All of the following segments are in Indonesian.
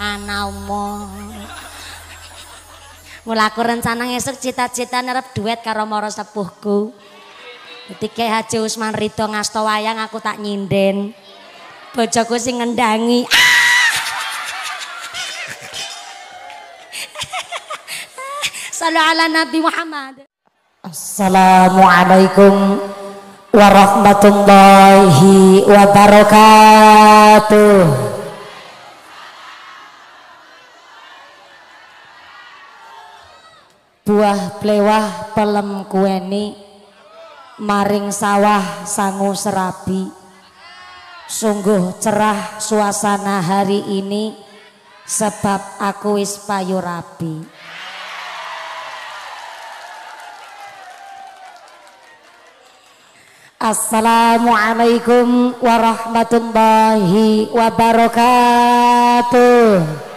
anaumo. Mula aku rencana ngesuk cita-cita nerep duet karo moro sepuhku. Ketika Haji Usman Ridho ngasto wayang aku tak nyinden. Bojoku sing ngendangi. Salam ala Nabi Muhammad. Assalamualaikum warahmatullahi wabarakatuh. buah plewah pelem kueni maring sawah sangu serabi sungguh cerah suasana hari ini sebab aku wis payu rabi Assalamualaikum warahmatullahi wabarakatuh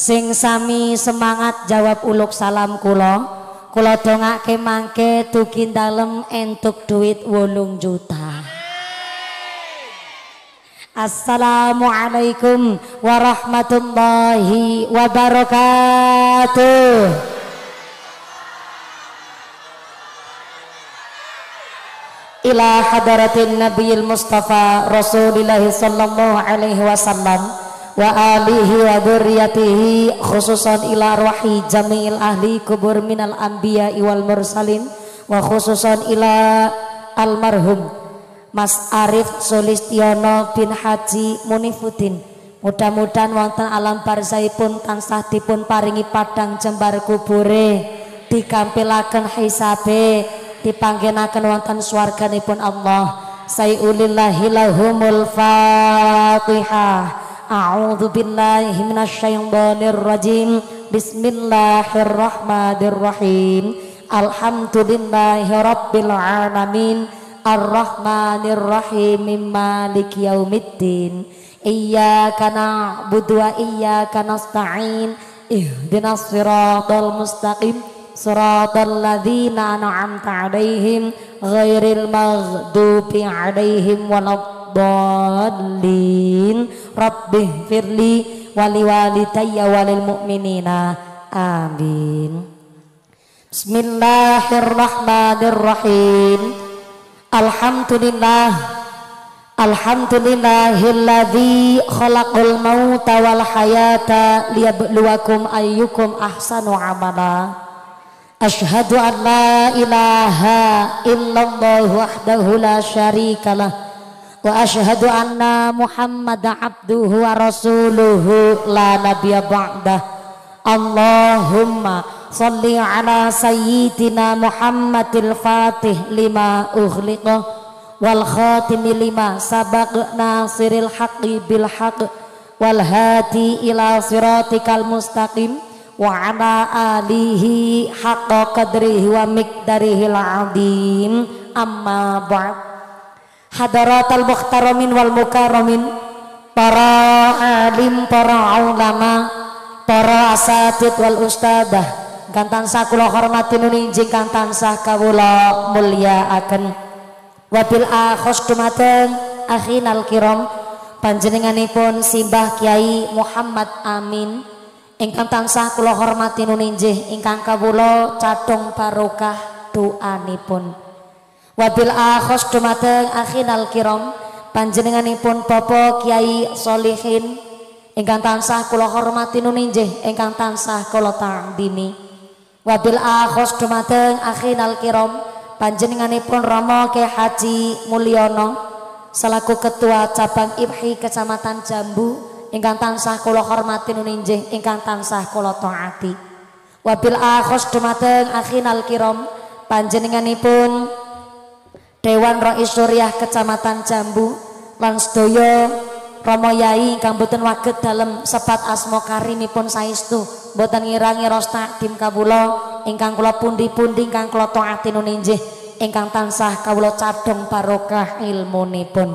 Sing sami semangat jawab uluk salam kula. Kula dongake mangke dugi dalem entuk duit wolung juta. Assalamualaikum warahmatullahi wabarakatuh. ila hadaratin nabiyil mustafa rasulillahi sallallahu alaihi wasallam wa alihi wa dzurriyyatihi khususan ila arwahi jami'il ahli kubur minal anbiya wal mursalin wa khususan ila almarhum Mas Arif Sulistiono bin Haji Munifuddin mudah-mudahan wonten alam barzaipun tansah dipun paringi padang jembar kubure dikampilaken hisabe dipanggenaken wonten swarganipun Allah sayulillahi lahumul fatihah A'udzu billahi minasyaitonir rajim. Bismillahirrahmanirrahim. Alhamdulillahi rabbil alamin. Ar-Rahmanirrahim Maliki yaumiddin. Iyyaka na'budu wa iyyaka nasta'in. Ihdinas siratal mustaqim. Siratal ladzina an'amta 'alaihim ghairil maghdubi 'alaihim waladdallin dhalin Rabbih firli wali walidayya walil mu'minina amin Bismillahirrahmanirrahim Alhamdulillah Alhamdulillahilladzi khalaqal mauta wal hayata liyabluwakum ayyukum ahsanu amala Ashhadu an la ilaha illallah wahdahu la syarikalah wa asyhadu anna muhammada abduhu wa rasuluhu la nabiyya ba'dah Allahumma salli ala sayyidina muhammadil fatih lima ukhliqa wal khatimi lima sabak nasiril haqi bil haq wal hati ila siratikal mustaqim wa ala alihi haqqa qadrihi wa mikdarihi al-adim amma ba'd hadaratal muhtaramin wal mukarramin para alim para ulama para asatid wal ustadah kantan sakula hormati ninjing kantan sah kawula mulia akan wabil akhos dumateng akhinal kiram panjenenganipun simbah Kiai Muhammad Amin ingkang tansah kula hormati nuninjih ingkang kawula cathung barokah doanipun Wabil akhos dumateng akhinal kiram panjenenganipun popo Kiai Solihin ingkang tansah kula hormati nuninje ingkang tansah kula tangdimi. Wabil akhos dumateng akhinal kiram panjenenganipun romo ke Haji Mulyono selaku Ketua Cabang IPHI Kecamatan Jambu ingkang tansah kula hormati nuninje ingkang tansah kula taati. Wabil akhos dumateng akhinal kiram panjenenganipun Dewan Roi Suriah Kecamatan Jambu Lansdoyo, Romo Yai ingkang boten waget dalem sepat asma karimipun saestu boten ngirangi tim kawula ingkang kulo pundi-pundi ingkang kula taati ninjih ingkang tansah kawula cadhong barokah nipun.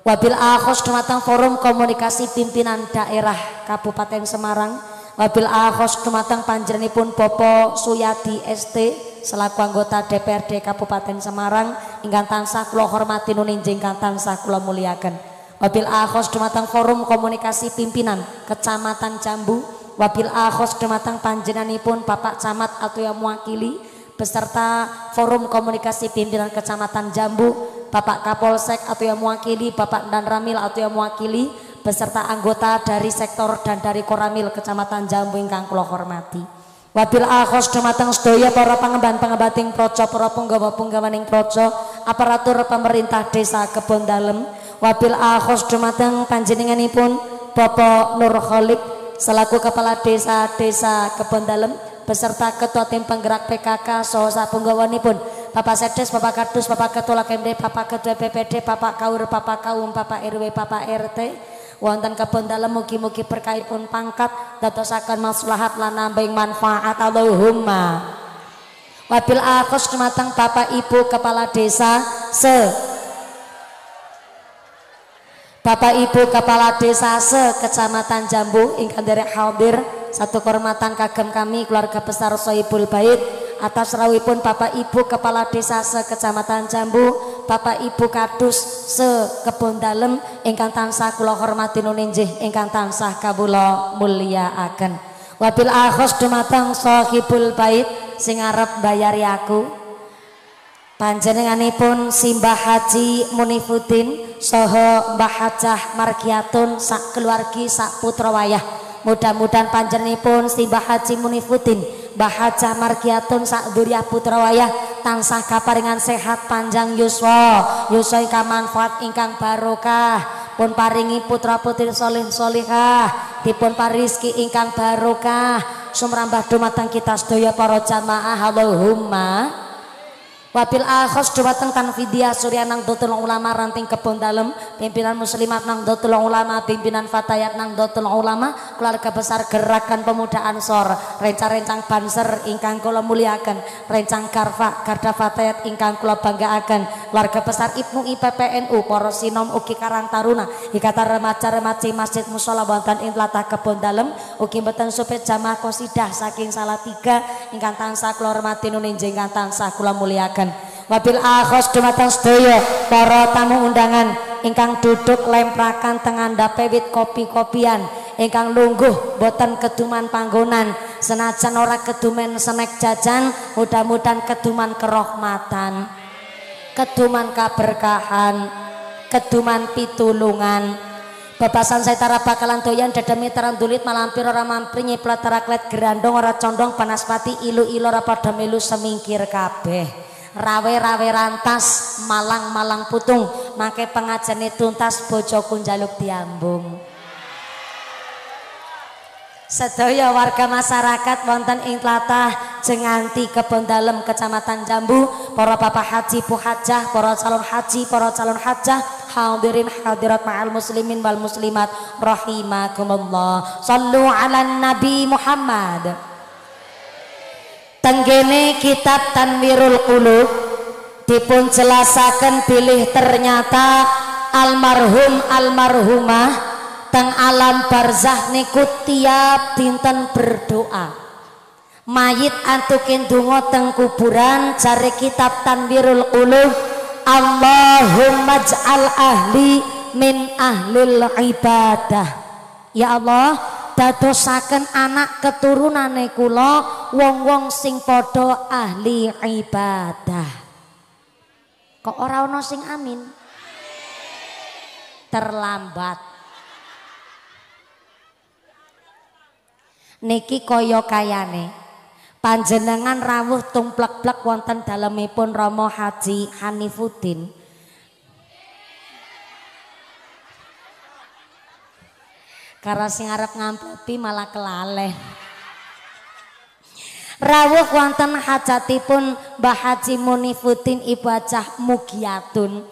wabil akhos kematang forum komunikasi pimpinan daerah Kabupaten Semarang wabil ahos dumateng pun Popo Suyadi ST selaku anggota DPRD Kabupaten Semarang ingkang tansah kula hormati nuninjing ingkang tansah kula muliakan. Wabil ahos Dematang Forum Komunikasi Pimpinan Kecamatan Jambu, wabil ahos dumateng pun Bapak Camat atau yang mewakili beserta Forum Komunikasi Pimpinan Kecamatan Jambu, Bapak Kapolsek atau yang mewakili, Bapak Dan Ramil atau yang mewakili, beserta anggota dari sektor dan dari Koramil Kecamatan Jambu ingkang kula hormati. Wabil akhos dumateng sedaya para pangemban-pengembating projo, para punggawa-punggawaning projo, aparatur pemerintah desa Kebon Dalem, wabil akhos dumateng panjenenganipun Bapak Nur Khalik selaku kepala desa desa Kebon Dalem beserta ketua tim penggerak PKK saha sapunggawanipun Bapak Sedes, Bapak Kadus, Bapak Ketua KMD, Bapak Ketua BPD, Bapak Kaur, Bapak Kaum, Bapak RW, Bapak RT, wonten dalam mugi-mugi berkait pun pangkat akan maslahat lan nambing manfaat Allahumma wabil akos kematang Bapak Ibu Kepala Desa se Bapak Ibu Kepala Desa se Kecamatan Jambu ingkang dari hadir satu kehormatan kagem kami keluarga besar Soibul Bait atas rawipun Bapak Ibu Kepala Desa sekecamatan Jambu Bapak Ibu Kadus sekebon dalem ingkang tansah kula hormati nuninjih ingkang tansah kawula mulyakaken wabil akhos dumateng sahibul bait sing arep bayari aku Panjenenganipun Simbah Haji Munifuddin saha Mbah Hajah markiatun sak keluargi sak putra wayah. Mudah-mudahan panjenenganipun Simbah Haji Munifuddin bahaca markiatun sak duriah putra wayah tansah kaparingan sehat panjang Yuswo, Yuswo ingkang manfaat ingkang barokah pun paringi putra putri solih solihah dipun pariski ingkang barokah sumrambah dumateng kita sedaya para jamaah Allahumma Wabil akhos dewatan kan vidya surya nang dotulung ulama ranting kebon dalem pimpinan muslimat nang dotulung ulama pimpinan fatayat nang dotulung ulama keluarga besar gerakan pemuda ansor rencang-rencang banser ingkang kula muliakan rencang karfa karda fatayat ingkang kula bangga akan keluarga besar Ibnu IPPNU porosinom Uki karang taruna ikata remaja remaja masjid musola wonten ing tlatah kebon dalem uki mboten supet jamaah kosidah saking salah tiga ingkang tansah kula hormati nuninjeng ingkang tansah kula muliakan undangan wabil akhos dumateng sedaya para tamu undangan ingkang duduk lemprakan tengah tengandape wit kopi-kopian ingkang lungguh boten keduman panggonan senajan ora kedumen senek jajan mudah-mudahan keduman kerohmatan keduman kaberkahan keduman pitulungan Bebasan saya setara bakalan doyan dadami tarandulit malampir ora mampir nyiplat teraklet gerandong ora condong panaspati ilu ilu ora pada melu semingkir kabeh rawe-rawe rantas malang-malang putung make pengajene tuntas bojoku njaluk diambung sedaya warga masyarakat wonten ing tlatah jenganti kebon dalem kecamatan Jambu para bapak haji hajah para calon haji para calon hajah hadirin hadirat ma'al muslimin wal muslimat rahimakumullah sallu ala nabi Muhammad tenggene kitab Tanwirul ulu dipun jelasaken pilih ternyata almarhum almarhumah teng alam barzah niku tiap dinten berdoa mayit antukin dungo teng kuburan cari kitab Tanwirul ulu Allahumma ja'al ahli min ahlil ibadah ya Allah dadosaken anak keturunane kula wong-wong sing padha ahli ibadah. Kok ora ana sing amin? Terlambat. Niki kaya kayane panjenengan rawuh tumplek-plek wonten dalemipun Rama Haji Hanifuddin Karena sing arep ngamplopi malah kelaleh. Rawuh wonten hajatipun Mbah Haji Munifuddin Ibu Hajah Mugiatun.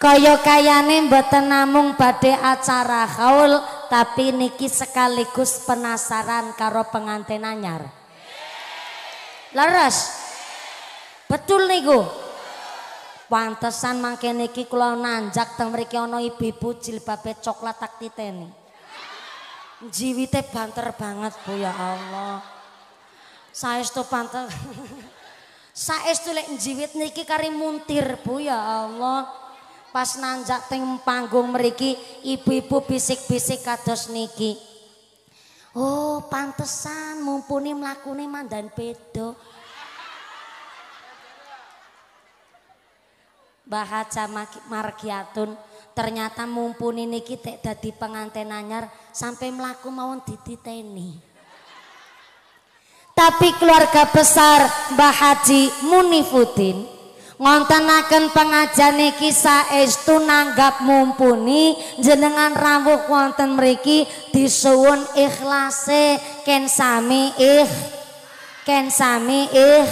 Kaya kayane mboten namung badhe acara haul tapi niki sekaligus penasaran karo pengantin anyar. Leres. Betul niku. Pantesan mangkene iki kula nanjak teng mriki ana ibu-ibu jilbabe coklat tak titeni. Jiwite banter banget Bu ya Allah. Saestu pantes. Saestu lek jiwit niki kari muntir Bu ya Allah. Pas nanjak teng panggung mriki ibu-ibu bisik-bisik kados niki. Oh, pantesan mumpuni mlakune mandan bedo. bahaca markiatun ternyata mumpuni niki tek dadi penganten anyar sampai melaku mau dititeni tapi keluarga besar Mbah Haji Munifudin ngontenaken pengajian niki saestu nanggap mumpuni jenengan rawuh wonten mriki disuwun ikhlase ken sami ikh ken sami ikh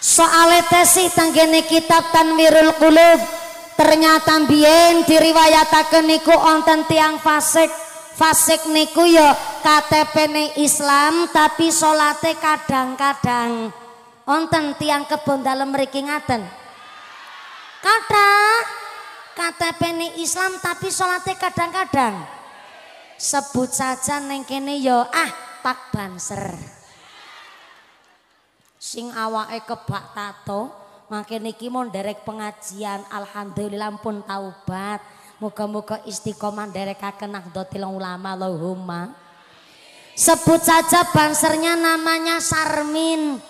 soale tesi tanggene kitab tanwirul qulub ternyata biyen diriwayatake niku wonten tiang fasik fasik niku ya KTP ne Islam tapi salate kadang-kadang onten tiang kebon dalem mriki ngaten kadang KTP ne Islam tapi salate kadang-kadang sebut saja neng kene ya ah tak banser sing awake kebak tato makin niki mau derek pengajian alhamdulillah pun taubat muka-muka istiqomah kenak nahdlatul ulama Allahumma sebut saja bansernya namanya Sarmin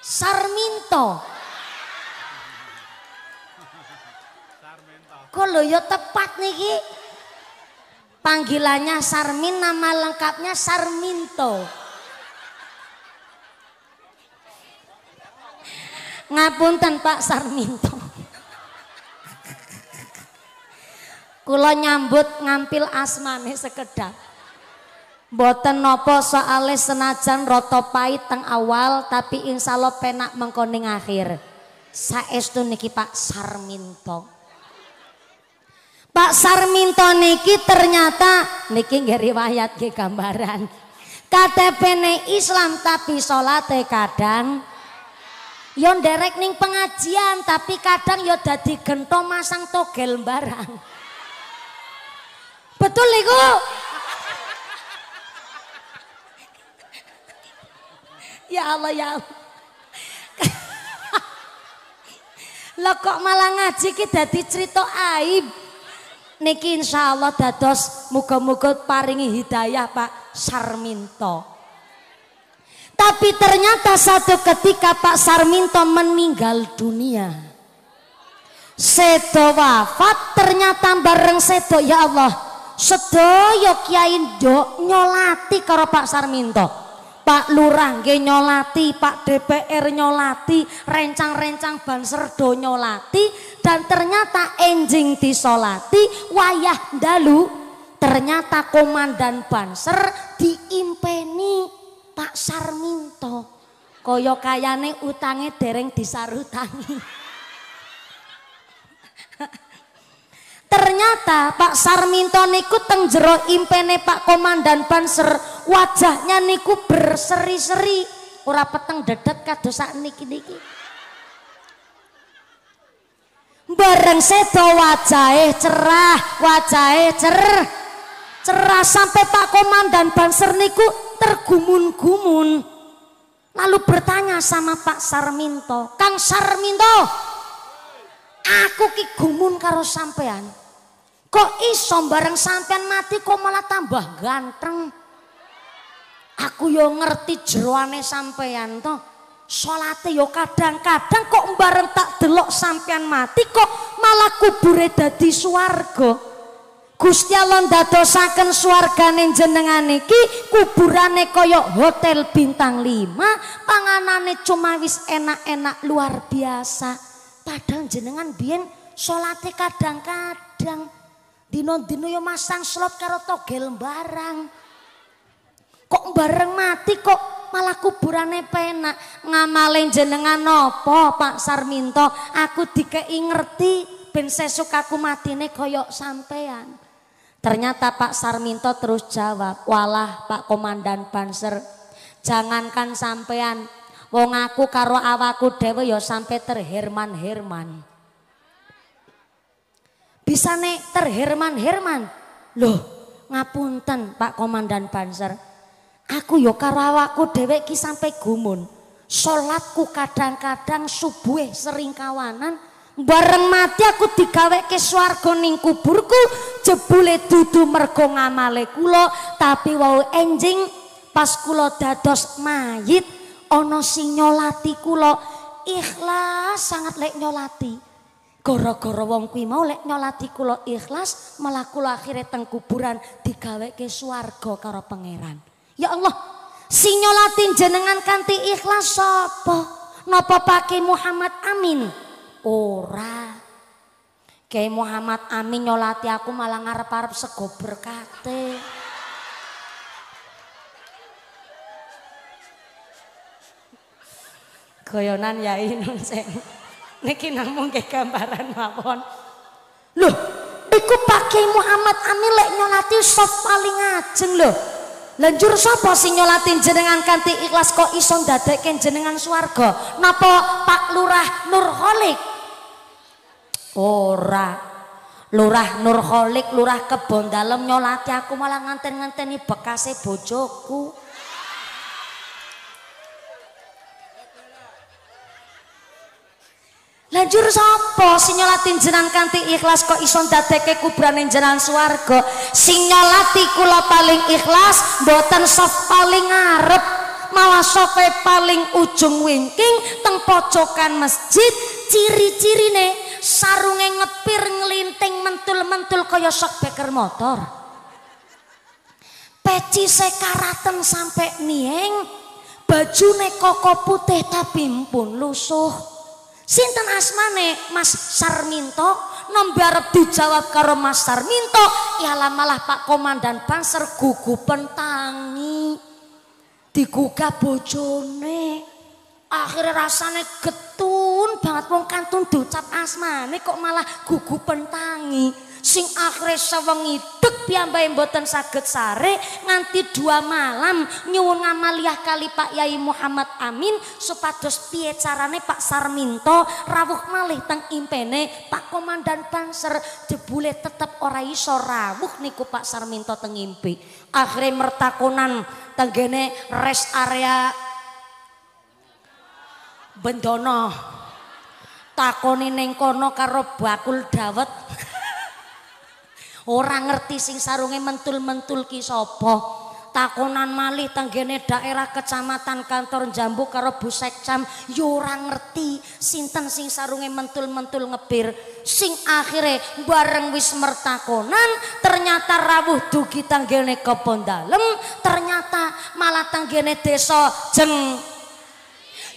Sarminto Sarminto kok lho ya tepat niki Panggilannya Sarmin, nama lengkapnya Sarminto. Ngapunten tanpa Sarminto. Kulo nyambut ngampil asmane sekedap. Boten nopo soale senajan roto pahit teng awal tapi insya Allah penak mengkoning akhir. Saestu niki Pak Sarminto. Pak Sarminto niki ternyata niki nggih riwayat nggih gambaran. KTP-ne Islam tapi sholat kadang yo ya nderek ning pengajian tapi kadang yo ya dadi gento masang togel barang. Betul iku? ya Allah ya Allah. Lah kok malah ngaji ki dadi cerita aib niki insya Allah dados muga-muga paringi hidayah Pak Sarminto. Tapi ternyata satu ketika Pak Sarminto meninggal dunia. Sedo wafat ternyata bareng sedo ya Allah. Sedo yuk yain do nyolati karo Pak Sarminto. Pak Lurah nggih nyolati, Pak DPR nyolati, rencang-rencang banser do nyolati dan ternyata enjing disolati wayah dalu ternyata komandan Banser diimpeni Pak Sarminto kaya kayane utange dereng disarutangi Ternyata Pak Sarminto niku teng jero impene Pak Komandan Banser wajahnya niku berseri-seri ora peteng dedet kados sak niki niki. Bareng sedo wajahe cerah, wajahe cer cerah sampai Pak Komandan Banser niku tergumun-gumun. Lalu bertanya sama Pak Sarminto, "Kang Sarminto, aku ki gumun karo sampean." Kok iso bareng sampean mati kok malah tambah ganteng? Aku yo ngerti jeroane sampean to. Salate yo kadang-kadang kok bareng tak delok sampean mati kok malah kubure dadi swarga. Gusti Allah ndadosaken swargane jenengan iki kuburane koyok hotel bintang 5, panganane cuma wis enak-enak luar biasa. Padahal jenengan biyen salate kadang-kadang Dino-dino yo masang slot karo togel barang. Kok bareng mati kok malah kuburane penak. ngamale jenengan nopo Pak Sarminto. Aku dikei ngerti ben sesuk aku matine koyok sampean. Ternyata Pak Sarminto terus jawab, walah Pak Komandan Banser, jangankan sampean, wong aku karo awaku dewe yo sampe terherman-herman. Bisa nih terherman-herman. Loh, ngapunten Pak Komandan Banser. Aku yo ya karawakku dhewek sampai gumun. Salatku kadang-kadang subuh sering kawanan bareng mati aku digaweke swarga ning kuburku jebule dudu mergo ngamale tapi wau enjing pas kulo dados mayit ono sing nyolati kula ikhlas sangat lek nyolati Goro-goro wong kuwi mau lek nyolati kula ikhlas, malah kula akhire teng kuburan digaweke swarga karo pangeran. Ya Allah, sing nyolati jenengan kanthi ikhlas sapa? Napa pake Muhammad Amin? Ora. kayak Muhammad Amin nyolati aku malah ngarep-arep sego berkate. Goyonan yai nun Niki namung nggih gambaran mawon. Loh, iku pakai Muhammad Ani lek nyolati soft paling ajeng loh, Lanjur sopo sing nyolati jenengan kanti ikhlas kok iso ndadekke jenengan swarga? Napa Pak Lurah Nurholik? Ora. Lurah Nurholik, Lurah Kebon Dalem nyolati aku malah nganten-nganteni bekasnya bojoku. banjur sapa sing jenang jenengan kanthi ikhlas kok ison dadekke kubrane jenengan swarga sing nyolati kula paling ikhlas mboten sop paling ngarep malah sope paling ujung wingking teng pojokan masjid ciri-cirine sarunge ngepir nglinting mentul-mentul kaya sok beker motor peci sekaraten sampe nieng bajune koko putih tapi pun lusuh Sinten asmane Mas Sarminto nombi dijawab karo Mas Sarminto ialah ya malah Pak Komandan Panser gugupen pentangi, diguga bojone akhirnya rasane getun banget wong kantun diucap asmane kok malah gugu pentangi. sing akhirnya sewengi dek piambai mboten saged sare nganti dua malam nyuwun ngamaliah kali pak yai muhammad amin supados pie carane pak sarminto rawuh malih teng impene pak komandan panser jebule tetep ora iso rawuh niku pak sarminto teng impi akhirnya mertakunan tenggene res area bendono takoni neng kono karo bakul dawet ora ngerti sing sarunge mentul-mentul ki sapa takonan malih tanggene daerah kecamatan kantor jambu karo bu sekcam yo ora ngerti sinten sing sarunge mentul-mentul ngepir. sing akhire bareng wis mertakonan ternyata rawuh dugi tanggene kepo dalem ternyata malah tanggene desa jeng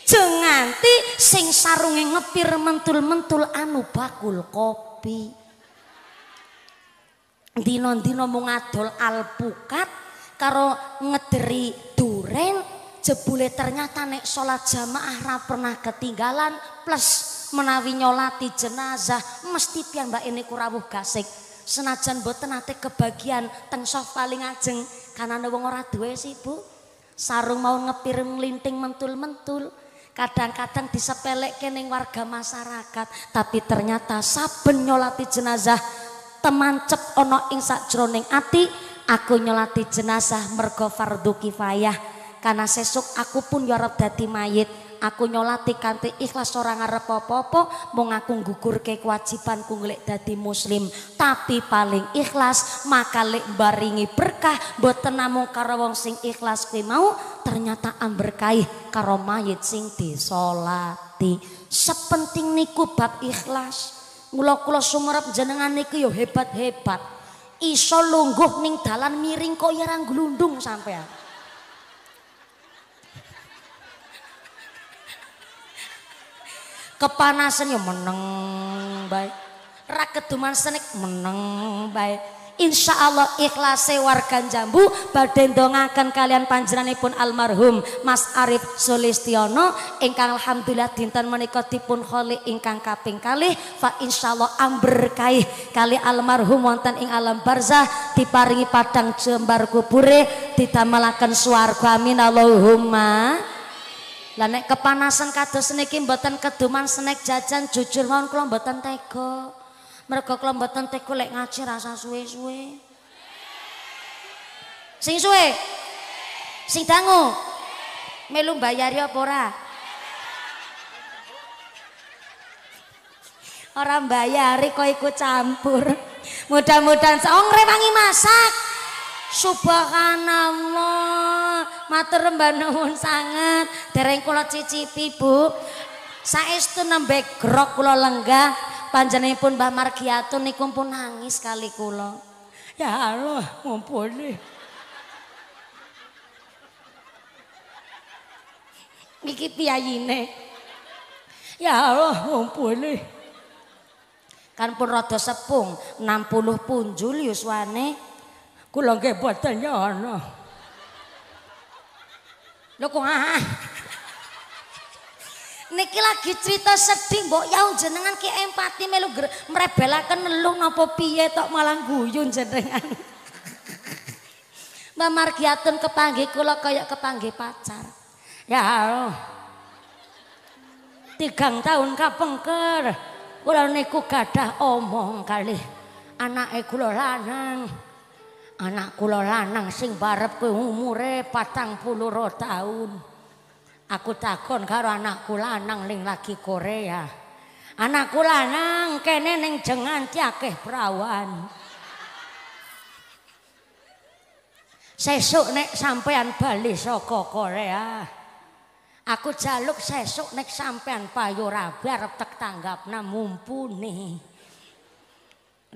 Jeng jenganti sing sarunge ngepir mentul-mentul anu bakul kopi dino-dino mau ngadol alpukat karo ngederi duren jebule ternyata nek sholat jamaah ra pernah ketinggalan plus menawi nyolati jenazah mesti pian mbak ini kurawuh gasik senajan boten nate kebagian teng soft paling ajeng karena ada wong ora duwe sih bu sarung mau ngepir linting mentul-mentul kadang-kadang disepelek kening warga masyarakat tapi ternyata saben nyolati jenazah temancep ana ing sakjroning ati aku nyolati jenazah mergo fardhu kifayah karena sesuk aku pun yo ya arep dadi mayit aku nyolati kanthi ikhlas orang ngarep apa-apa mung aku kewajiban kewajibanku ngelik dadi muslim tapi paling ikhlas maka lek baringi berkah boten namung karo wong sing ikhlas kuwi mau ternyata amberkaih karo mayit sing disolati sepenting niku bab ikhlas Mula kula sumerep jenengan niku ya hebat-hebat. Iso lungguh ning dalan miring kok ya rang glundung sampean. Kepanasan ya meneng bae. Ra keduman senik meneng bae. Insya Allah ikhlas warga jambu badan dongakan kalian panjenanipun almarhum Mas Arif Sulistiono ingkang Alhamdulillah dinten menikoti pun kholi ingkang kaping kali, fa insya Allah am kaih kali almarhum wonten ing alam barzah diparingi padang jembar kubure didamelaken swarga amin Allahumma lah nek kepanasan kados niki mboten keduman snack jajan jujur mawon kula mboten tega mergo kula mboten teh golek ngaji rasa suwe-suwe. Sing suwe? Sing dangu? Melu mbayari apa ora? Ora mbayari kok iku campur. Mudah-mudahan sing oh, rewangi masak. Subhanallah. Matur mbah nuwun sanget dereng kula cicipi, Bu. Saestu nembe grok kula lenggah pun Mbah Margiatun niku pun nangis kali kula. Ya Allah, mumpuni. Niki piyayine. Ya Allah, mumpuni. Kan pun rada sepung, 60 punjul yuswane. Ya kula nggih boten ya ana. Lho kok ah. ah. Niki lagi cerita sedih mbok ya jenengan ki empati melu mrebelaken nelung napa piye tok malah guyu jenengan. Mbak Margiaten kepanggih kula kaya kepanggih pacar. Ya. Tigang tahun kapengker. Kula niku gadah omong kali. Anake kula lanang. Anak kula lanang sing barep kuwi umure 40 tahun. Aku takon karo anakku lanang ning lagi Korea. Anakku lanang kene ning jengan akeh perawan. Sesuk nek sampean bali saka Korea. Aku jaluk sesuk nek sampean payo rabi arep tek tanggapna mumpuni.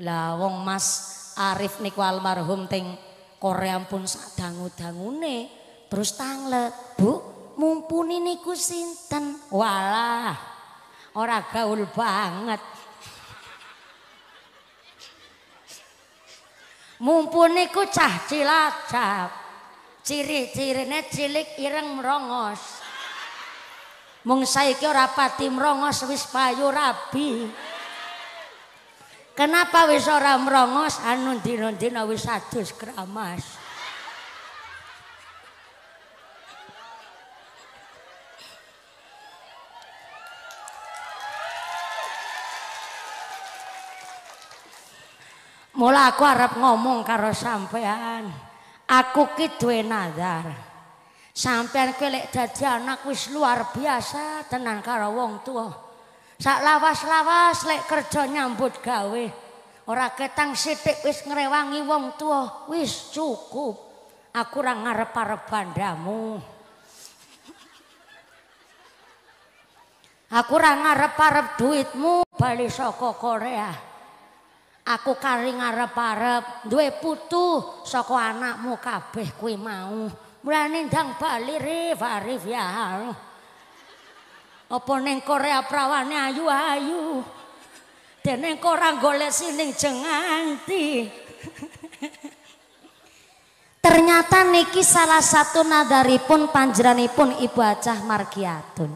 Lah wong Mas Arif niku almarhum teng Korea pun sadangu-dangune terus tanglet, Bu. mumpuni niku sinten walah ora gaul banget mumpuni ku cah cilacap ciri-cirine cilik ireng merongos mung saiki ora pati merongos wis payu rabi kenapa wis ora merongos anu dina-dina wis adus kramas Mula aku arep ngomong karo sampean. Aku ki duwe nazar. Sampean kuwi lek dadi anak wis luar biasa tenan karo wong tuwa. Sak lawas-lawas lek kerja nyambut gawe. Ora ketang sitik wis ngrewangi wong tuwa, wis cukup. Aku ora ngarep-arep bandamu. Aku ora ngarep-arep duitmu bali saka Korea. Aku kari ngarep-arep duwe putu saka anakmu kabeh kuwi mau. Mulane ndang bali rif arif ya. Apa ning Korea prawane ayu-ayu. Dene ora golek sining jenganti. Ternyata niki salah satu nadaripun panjeranipun Ibu Acah Margiatun.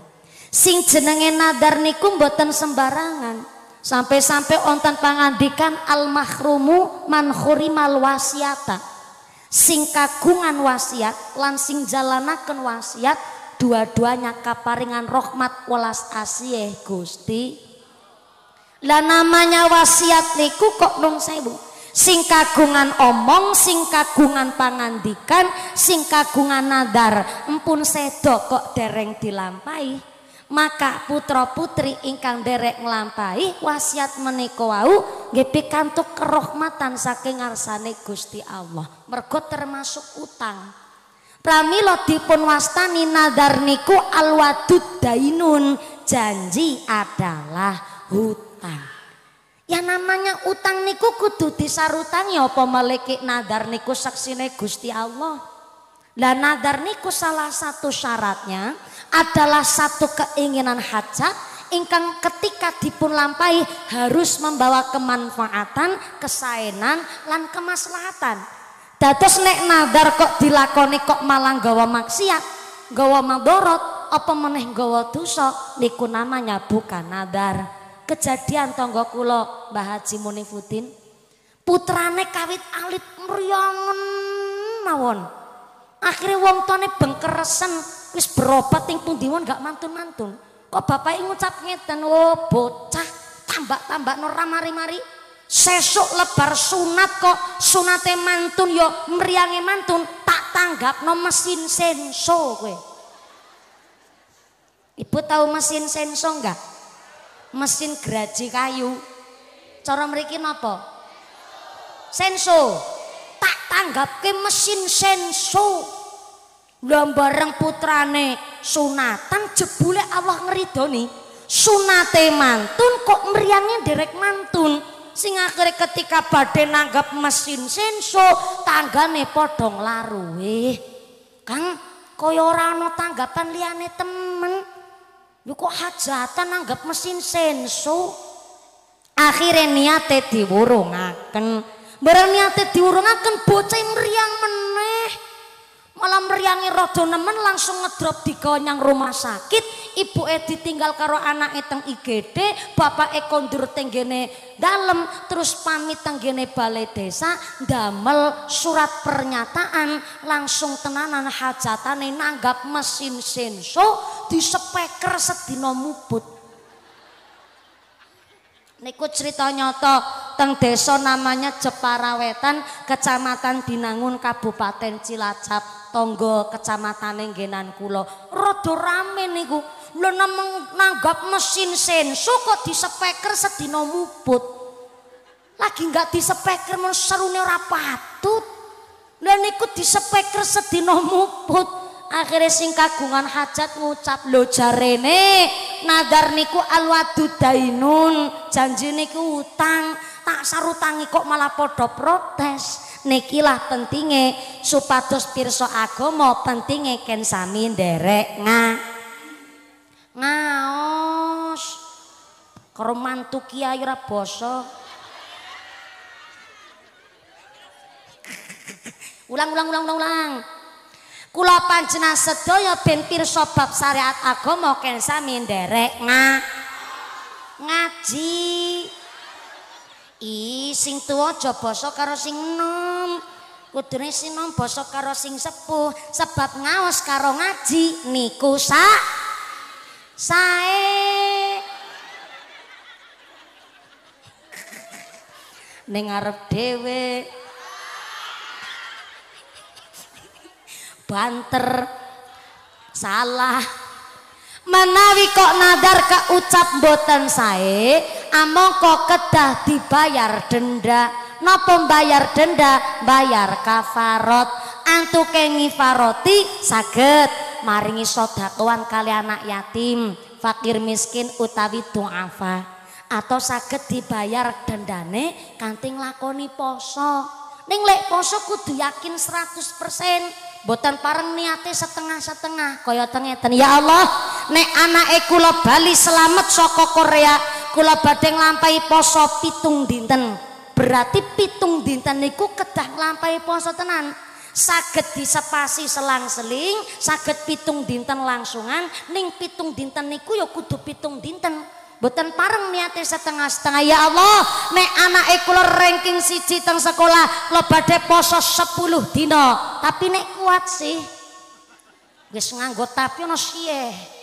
Sing jenenge nadar niku mboten sembarangan. Sampai-sampai ontan pangandikan al mahrumu man khurimal wasiata. Sing kagungan wasiat lan sing jalanaken wasiat dua-duanya kaparingan rahmat welas asih Gusti. Lah namanya wasiat niku kok nung sewu. Sing kagungan omong, sing kagungan pangandikan, sing kagungan nadar, empun sedo kok dereng dilampai maka putra putri ingkang derek ngelampai wasiat menikau wau kantuk kerohmatan saking ngarsane Gusti Allah mergo termasuk utang pramilo dipun wastani nadar niku alwadud dainun janji adalah hutang Ya namanya utang niku kudu disarutangi apa meleki nadar niku saksine Gusti Allah. Dan nadar niku salah satu syaratnya adalah satu keinginan hajat ingkang ketika dipun lampai harus membawa kemanfaatan, kesaenan lan kemaslahatan. Dados nek nadar kok dilakoni kok malah gawa maksiat, gawa madorot, apa meneh gawa dosa niku namanya bukan nadar. Kejadian tonggokulo kula Mbah Haji Munifudin putrane kawit alit mriyangen mawon. Akhirnya wong tuane bengkeresen wis berobat ting pundi mawon gak mantun-mantun. Kok bapak ngucap ngeten, "Oh, bocah tambak-tambak no mari-mari." Sesuk lebar sunat kok sunate mantun yo mriyange mantun tak tanggap no mesin senso kowe. Ibu tahu mesin senso enggak? Mesin geraji kayu. Cara mriki napa? Senso. Tak tanggap ke mesin senso. lambareng putrane sunatan jebule Allah ngeridoni sunate mantun kok meriangnya derek mantun sing akhirnya ketika badai nanggap mesin senso tanggane podong larue eh. kang koyo rano tanggapan liane temen kok hajatan nanggap mesin senso akhirnya niate diurungaken bareng niate diurungaken bocah meriang men malam meriangi rodo nemen langsung ngedrop di konyang rumah sakit ibu e ditinggal karo anak e teng IGD bapak e kondur tenggene dalem terus pamit teng tenggene balai desa damel surat pernyataan langsung tenanan hajatane nanggap mesin senso di speaker sedino mubut Niku cerita nyoto teng desa namanya Jepara Wetan, Kecamatan Dinangun Kabupaten Cilacap, tonggo Kecamatan Nenggenan Kulo. Rodo rame niku. Lho nanggap mesin sensu kok di speaker sedina muput. Lagi enggak di speaker men serune ora patut. Lho niku di speaker sedina muput. Akhire sing kagungan hajat ngucap lho jarene nadar niku alwadudainun janji niku utang tak sarutangi kok malah podo protes nikilah pentinge supados pirsa agama pentinge ken sami nderek nga ngaos kromantu kiai ora basa ulang ulang ulang ulang ulang kula panjenengan sedaya ben pirsa bab syariat agama ken sami nderek nga ngaji Ih, sing tuwa aja karo sing enom. Kudune sing enom basa karo sing sepuh, sebab ngaos karo ngaji niku sak sae. Ning arep dhewe. Banter salah. menawi kok nadar ke ucap boten sae, among kedah dibayar denda napa bayar denda bayar kafarot antuke ngifaroti saged maringi sodakuan kali anak yatim fakir miskin utawi du'afa atau saged dibayar dendane kanting lakoni poso ning lek poso kudu yakin 100 persen Boten pareng niate setengah-setengah kaya tengeten. Ya Allah, nek anake kula bali selamat saka Korea, kula badhe nglampahi poso pitung dinten. Berarti pitung dinten niku kedah nglampahi poso tenan. Saged disepasi selang-seling, saged pitung dinten langsungan, ning pitung dinten niku ya kudu pitung dinten. Boten pareng niate setengah-setengah ya Allah, nek anake kula ranking siji teng sekolah, lo badhe poso 10 dino, tapi nek kuat sih. Wis nganggo tapi ana siyeh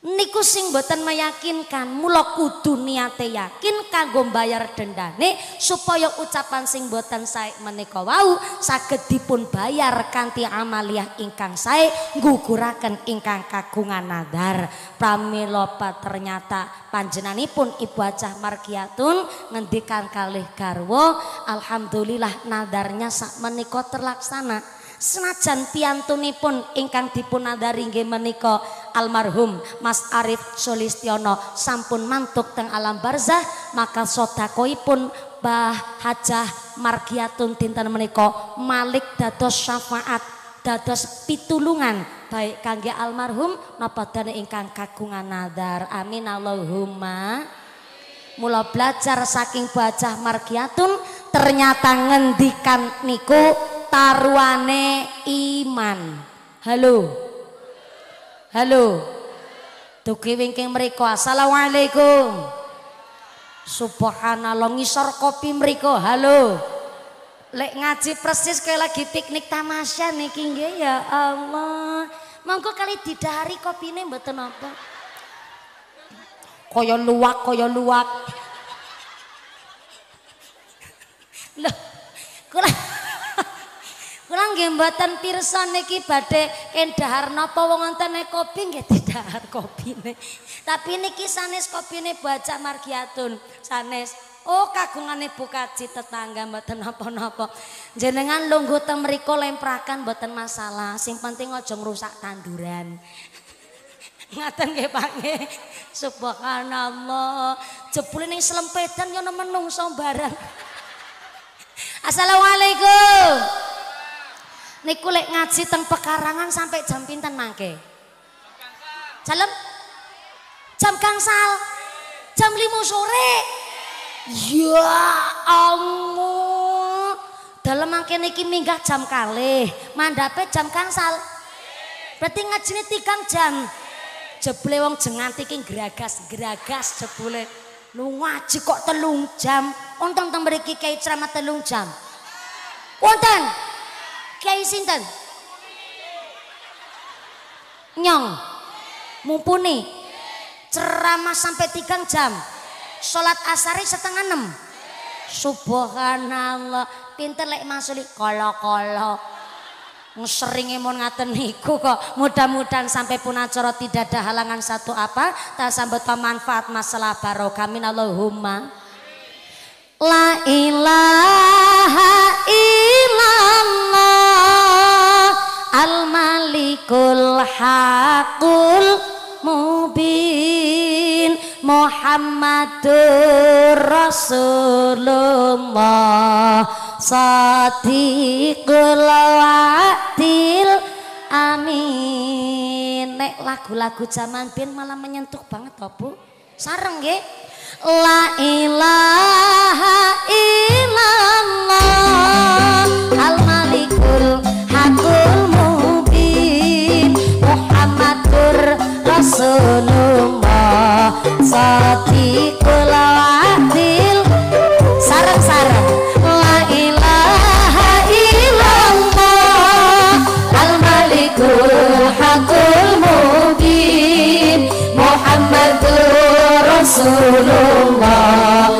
niku sing boten meyakinkan mulok kudu niate yakin kanggo bayar dendane supaya ucapan sing boten saya menika wau saged dipun bayar kanthi amaliah ingkang sae ngguguraken ingkang kagungan nadar pramila ternyata panjenanipun Ibu Acah Markiatun ngendikan kalih Karwo. alhamdulillah nadarnya sak menika terlaksana senajan pun ingkang dipunandhari nggih menika almarhum Mas Arif Sulistiono sampun mantuk teng alam barzah maka sedakoipun Mbah Hajah Margiatun dinten menika malik dados syafaat dados pitulungan baik kangge almarhum napa dene ingkang kagungan nadar amin Allahumma mula belajar saking baca margiatun ternyata ngendikan niku Tarwane iman. Halo. Halo. Tuki wingking mereka. Assalamualaikum. Subhanallah ngisor kopi mereka. Halo. Lek ngaji persis kayak lagi piknik tamasya nih kingge ya Allah. Monggo kali didahari kopine mboten apa. Koyo luwak, koyo luwak. Loh, kula Kurang nggih mboten pirsa niki badhe kendahar napa wong wonten e kopi nggih didahar kopine. Tapi niki sanes kopine baca margiatun sanes Oh kagungane bukaji tetangga mboten napa-napa. Jenengan lungguh ta mriku lemprakan mboten masalah, sing penting aja ngrusak tanduran. Ngaten nggih Pak nggih. Subhanallah. Jebule ning selempetan yo menungso barang Assalamualaikum. niku lek ngaji teng pekarangan sampe jam pinten mangke? Jam Jam gangsal. Jam lima sore. Ya Allah. Dalem mangke niki minggah jam kalih, mandape jam gangsal. Berarti ngajine tigang jam. Jebule wong jengan iki geragas gragas jebule. Lu ngaji kok telung jam, wonten teng mriki kiai ceramah telung jam. Wonten. Wonten. Kiai sinten? Nyong. Mumpuni. Ceramah sampai tiga jam. Sholat asari setengah enam. Subhanallah. Pinter lek masuli kolo-kolo. Ngeseringi mau ngaten niku kok Mudah-mudahan sampai acara tidak ada halangan satu apa Tak sambut pemanfaat masalah barokah minallahumma, Allahumma La ilaha illallah al malikul hakul mubin Muhammadur Rasulullah Sadiqul wa'dil amin Nek lagu-lagu zaman bin malah menyentuh banget kok bu Sareng nggih La ilaha illallah Al malikul Hakul Mubin Muhammadur Rasulullah sarang La ilaha Mubin Muhammadur Rasulullah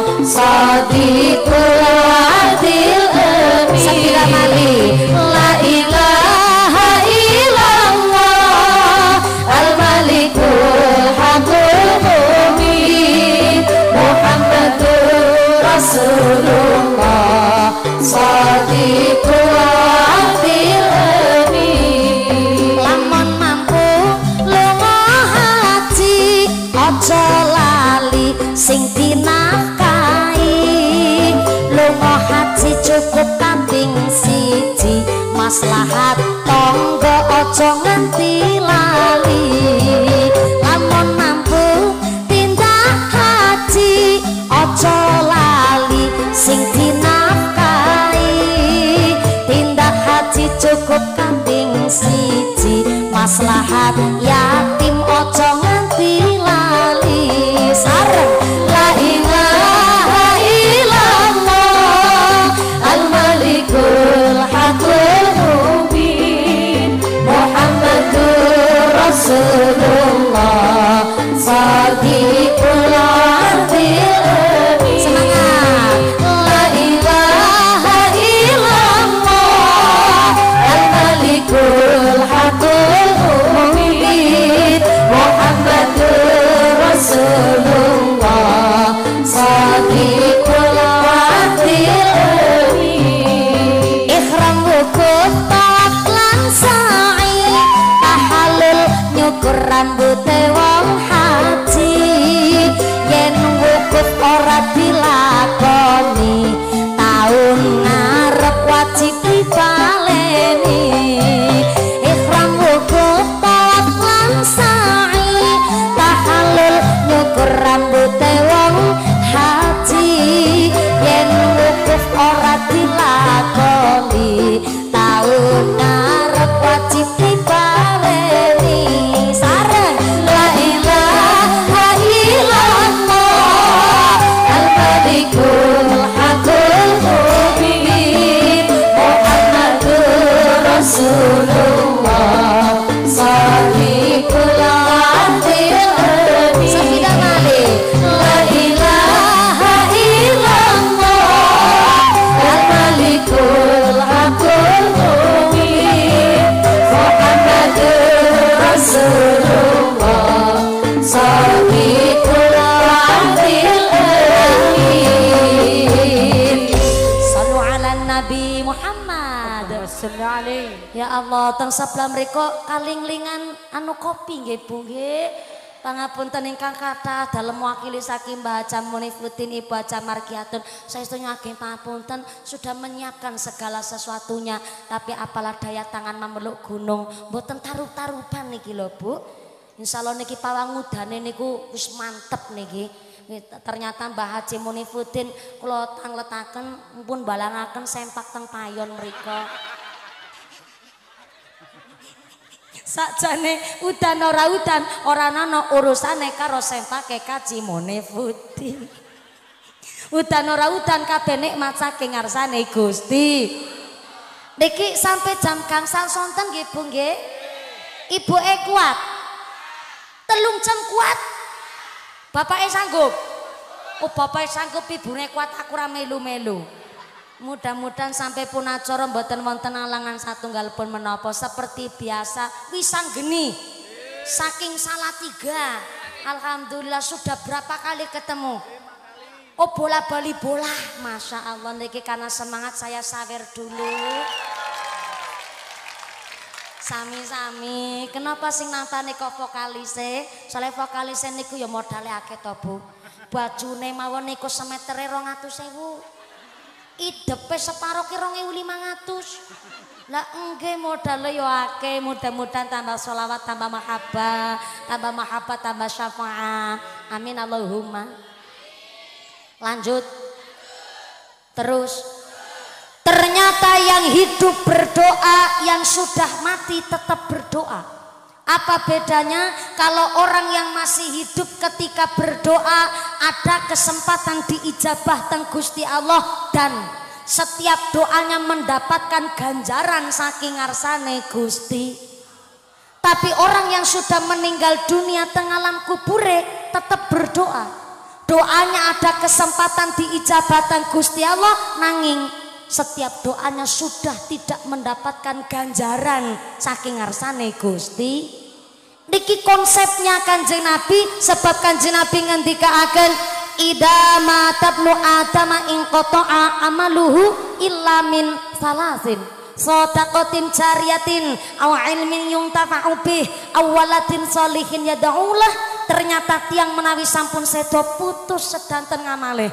Mboten sebelah mriku kalinglingan anu kopi nggih Bu nggih. Pangapunten ingkang kathah dalem mewakili saking Mbah Haja Munifudin Ibu Haja itu nyaking ageng pangapunten sudah menyiapkan segala sesuatunya, tapi apalah daya tangan memeluk gunung. Mboten taruh-taruhan niki lho Bu. Insyaallah niki pawangudane niku wis mantep niki. ternyata Mbah Haji Munifudin kula tangletaken pun balangaken sempak teng payon mriku. sakjane udan ora udan ora ana urusane karo sempake kacimone futi udan ora udan kabeh nikmat saking ngarsane Gusti niki sampai jam gangsal sonten nggih Bu nggih ibuke kuat telung jam kuat Bapak bapaknya e sanggup oh Bapak bapaknya e sanggup ibune kuat aku ra melu-melu Mudah-mudahan sampai pun acara mboten wonten alangan satunggal pun menopo seperti biasa wisang geni saking salah tiga Alhamdulillah sudah berapa kali ketemu 5 Oh bola bali bola Masya Allah niki karena semangat saya sawer dulu Sami-sami kenapa sing nantane kok vokalise Soalnya vokalise niku ya modalnya akeh to bu Bajune mawon niku semetere rong atus sewu idepe separo lima 2500. Lah enggak modal yo ya akeh, mudah-mudahan tambah solawat, tambah mahabbah, tambah mahabbah, tambah syafaat. Amin Allahumma. Lanjut. Terus ternyata yang hidup berdoa, yang sudah mati tetap berdoa. Apa bedanya kalau orang yang masih hidup ketika berdoa ada kesempatan diijabah teng Gusti Allah dan setiap doanya mendapatkan ganjaran saking ngarsane Gusti. Tapi orang yang sudah meninggal dunia teng alam kubure tetap berdoa. Doanya ada kesempatan diijabatan Gusti Allah nanging setiap doanya sudah tidak mendapatkan ganjaran saking ngarsane Gusti niki konsepnya kanjeng Nabi sebab kanjeng Nabi akan ida matabnu adama ing a amaluhu ilamin min salasin sadaqatin cariatin au ilmin yuntafa'u bih awalatin solihin ya daulah ternyata tiang menawi sampun sedo putus tengah ngamale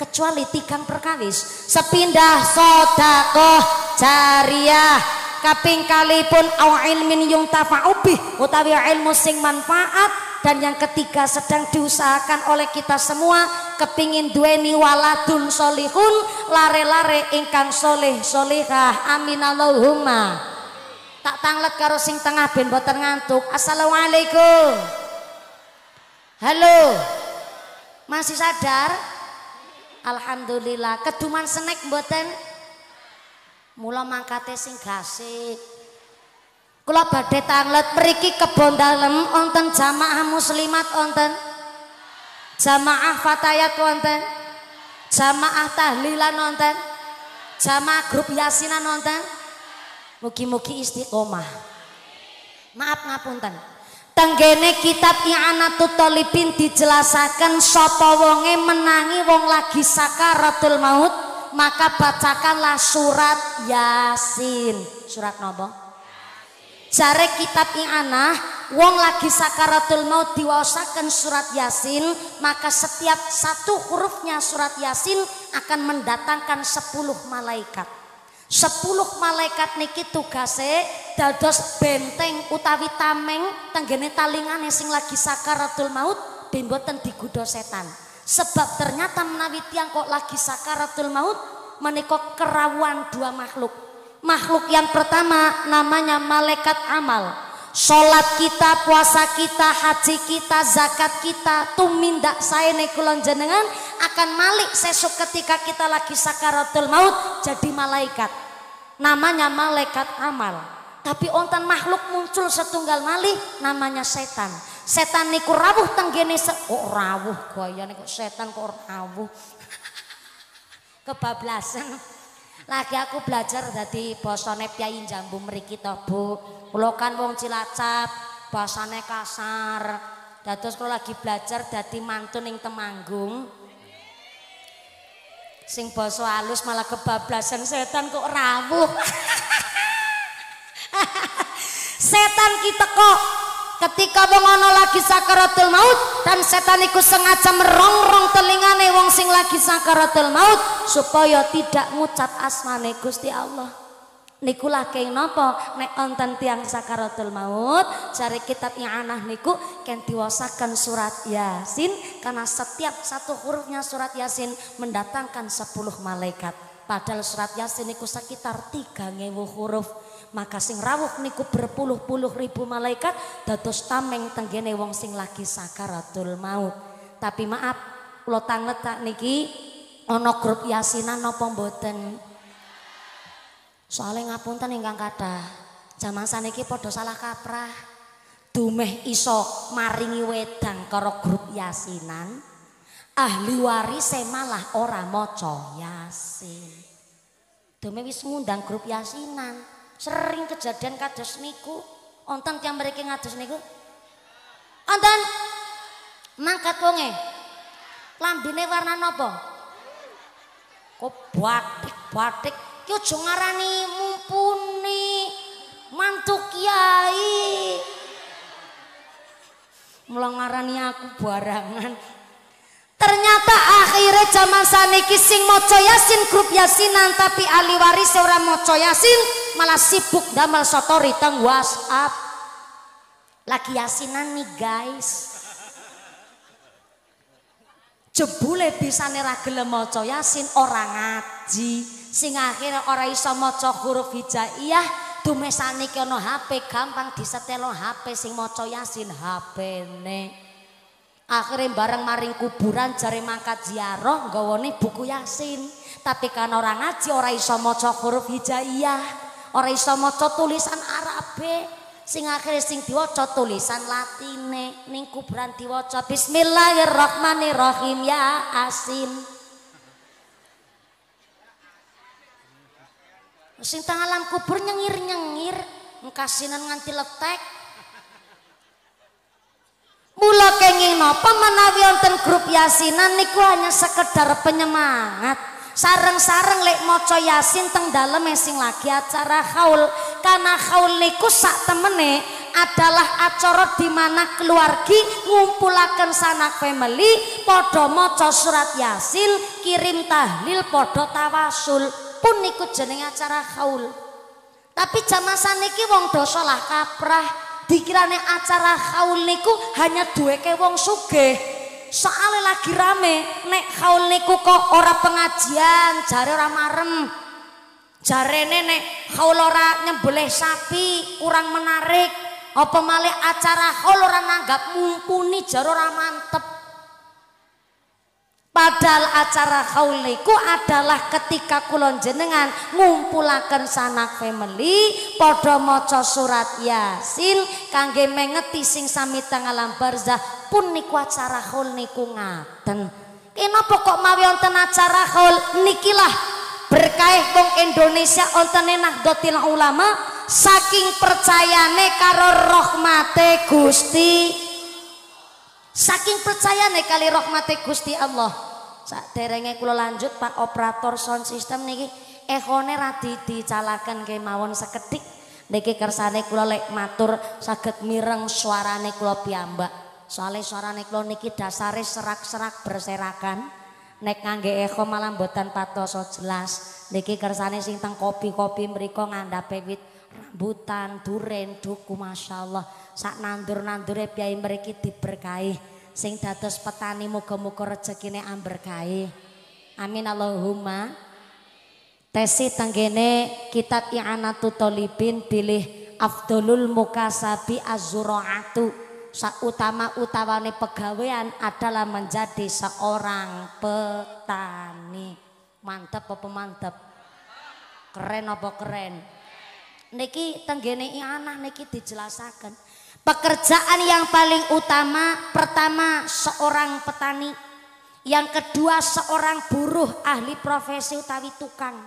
kecuali tigang perkawis sepindah sedekah cariah kaping kalipun au ilmin yung tafa'ubih utawi ilmu sing manfaat dan yang ketiga sedang diusahakan oleh kita semua kepingin dueni waladun solihun lare-lare ingkang soleh solihah. amin Allahumma tak tanglet karo sing tengah ben boten ngantuk assalamualaikum halo masih sadar Alhamdulillah keduman senek boten Mula mangkate sing gasik. Kula badhe tanglet mriki kebon dalem wonten jamaah muslimat wonten. Jamaah fatayat wonten. Jamaah tahlilan wonten. Jamaah grup yasinan wonten. Mugi-mugi istiqomah. Maaf ngapunten. Tenggene kitab I'anatut Talibin dijelasaken sapa wonge menangi wong lagi sakaratul maut maka bacakanlah surat Yasin. Surat nopo? Jare kitab Iana, wong lagi sakaratul maut diwasakan surat Yasin, maka setiap satu hurufnya surat Yasin akan mendatangkan sepuluh malaikat. Sepuluh malaikat niki tugase dados benteng utawi tameng tenggene talingane sing lagi sakaratul maut ben boten digodho setan. Sebab ternyata menawi tiang kok lagi sakaratul maut menikok kerawan dua makhluk. Makhluk yang pertama namanya malaikat amal. Sholat kita, puasa kita, haji kita, zakat kita, tumindak saya nekulon jenengan akan malik sesuk ketika kita lagi sakaratul maut jadi malaikat. Namanya malaikat amal. Tapi ontan makhluk muncul setunggal malih namanya setan. setan niku rawuh tenggene se oh, rawuh gayane kok setan kok rawuh kebablasan lagi aku belajar dadi basane Kyai Jambu mriki to Bu kula kan wong Cilacap basane kasar dados kula lagi belajar dadi mantun ing Temanggung sing basa halus malah kebablasan setan kok rawuh setan kita kok ketika wong ana lagi sakaratul maut dan setan iku sengaja merongrong telingane wong sing lagi sakaratul maut supaya tidak ngucap asmane Gusti Allah niku lagi napa nek onten tiang sakaratul maut cari kitab anah niku ken diwasakan surat yasin karena setiap satu hurufnya surat yasin mendatangkan 10 malaikat padahal surat yasin niku sekitar 3000 huruf maka sing rawuh niku berpuluh-puluh ribu malaikat dados tameng tenggene wong sing lagi sakaratul maut. Tapi maaf, kula tangletak niki ana grup yasinan napa mboten? Soale ngapunten ingkang kathah, jaman saniki padha salah kaprah. Dumeh iso maringi wedang karo grup yasinan, ahli warise malah ora maca yasin. Dumeh wis ngundang grup yasinan. sering kejadian kados niku. Onten tiang mereka ngados niku. Onten mangkat wonge. Lambine warna nopo? Kok batik-batik ki jongarani mumpuni mantu kiai. melongarani aku barangan. Ternyata akhirnya zaman saniki sing moco yasin grup yasinan tapi ahli waris seorang moco yasin malah sibuk damel sotori teng WhatsApp. Lagi yasinan nih guys. Jebule bisa nera gelem maca yasin orang ngaji. Sing akhirnya orang iso maca huruf hijaiyah dumesane ki kono HP gampang disetelo HP sing maca yasin HP-ne. Akhirnya bareng maring kuburan cari mangkat ziarah gawonih buku Yasin. Tapi kan orang ngaji orang iso maca huruf hijaiyah ora iso maca tulisan Arabe sing akhire sing diwaca tulisan Latine ning kuburan diwaca bismillahirrahmanirrahim ya asim sing tang alam kubur nyengir-nyengir ngkasinan nganti letek Mula kenging napa menawi wonten grup yasinan niku hanya sekedar penyemangat sareng-sareng lek maca Yasin teng dalam sing lagi acara haul karena haul niku sak temene adalah acara di mana keluargi ngumpulaken sanak family padha maca surat Yasin kirim tahlil padha tawasul pun niku jeneng acara haul tapi zaman saniki wong dosa lah kaprah dikirane acara haul niku hanya duweke wong sugih soalnya lagi rame nek haul niku kok ora pengajian jare ora marem jare nek haul ora nyembelih sapi kurang menarik apa malih acara haul ora nanggap mumpuni jare ora mantep Padahal acara kauliku adalah ketika kulon jenengan ngumpulaken sanak family podo moco surat Yasin kangge mengeti sing sami tengah barzah pun niku acara haul niku ngaten. Kenapa kok mawi wonten acara haul nikilah berkah wong Indonesia wonten dotil Ulama saking percayane karo rahmate Gusti saking percayane kali rahmate Gusti Allah Sak derenge kula lanjut Pak operator sound system niki ehone ra dicalaken ke mawon sekedhik niki kersane kula lek matur saged mireng suarane kula piyambak. Soale suarane kula niki dasare serak-serak berserakan. Nek ngangge eho malah mboten patoso jelas. Niki kersane sing teng kopi-kopi mriku ngandhape wit rambutan, duren, duku masyaallah. Sak nandur-nandure piyai mriki diberkahi. sing dados petani muga-muga rezekine amber Amin Allahumma. Tesi tenggene kitab I'anatu Tolibin bilih Afdolul Mukasabi Azura'atu. Utama utawane pegawaian adalah menjadi seorang petani. Mantep apa mantep? Keren apa keren? Niki tenggene i'anah niki dijelasaken. Pekerjaan yang paling utama pertama seorang petani, yang kedua seorang buruh ahli profesi utawi tukang.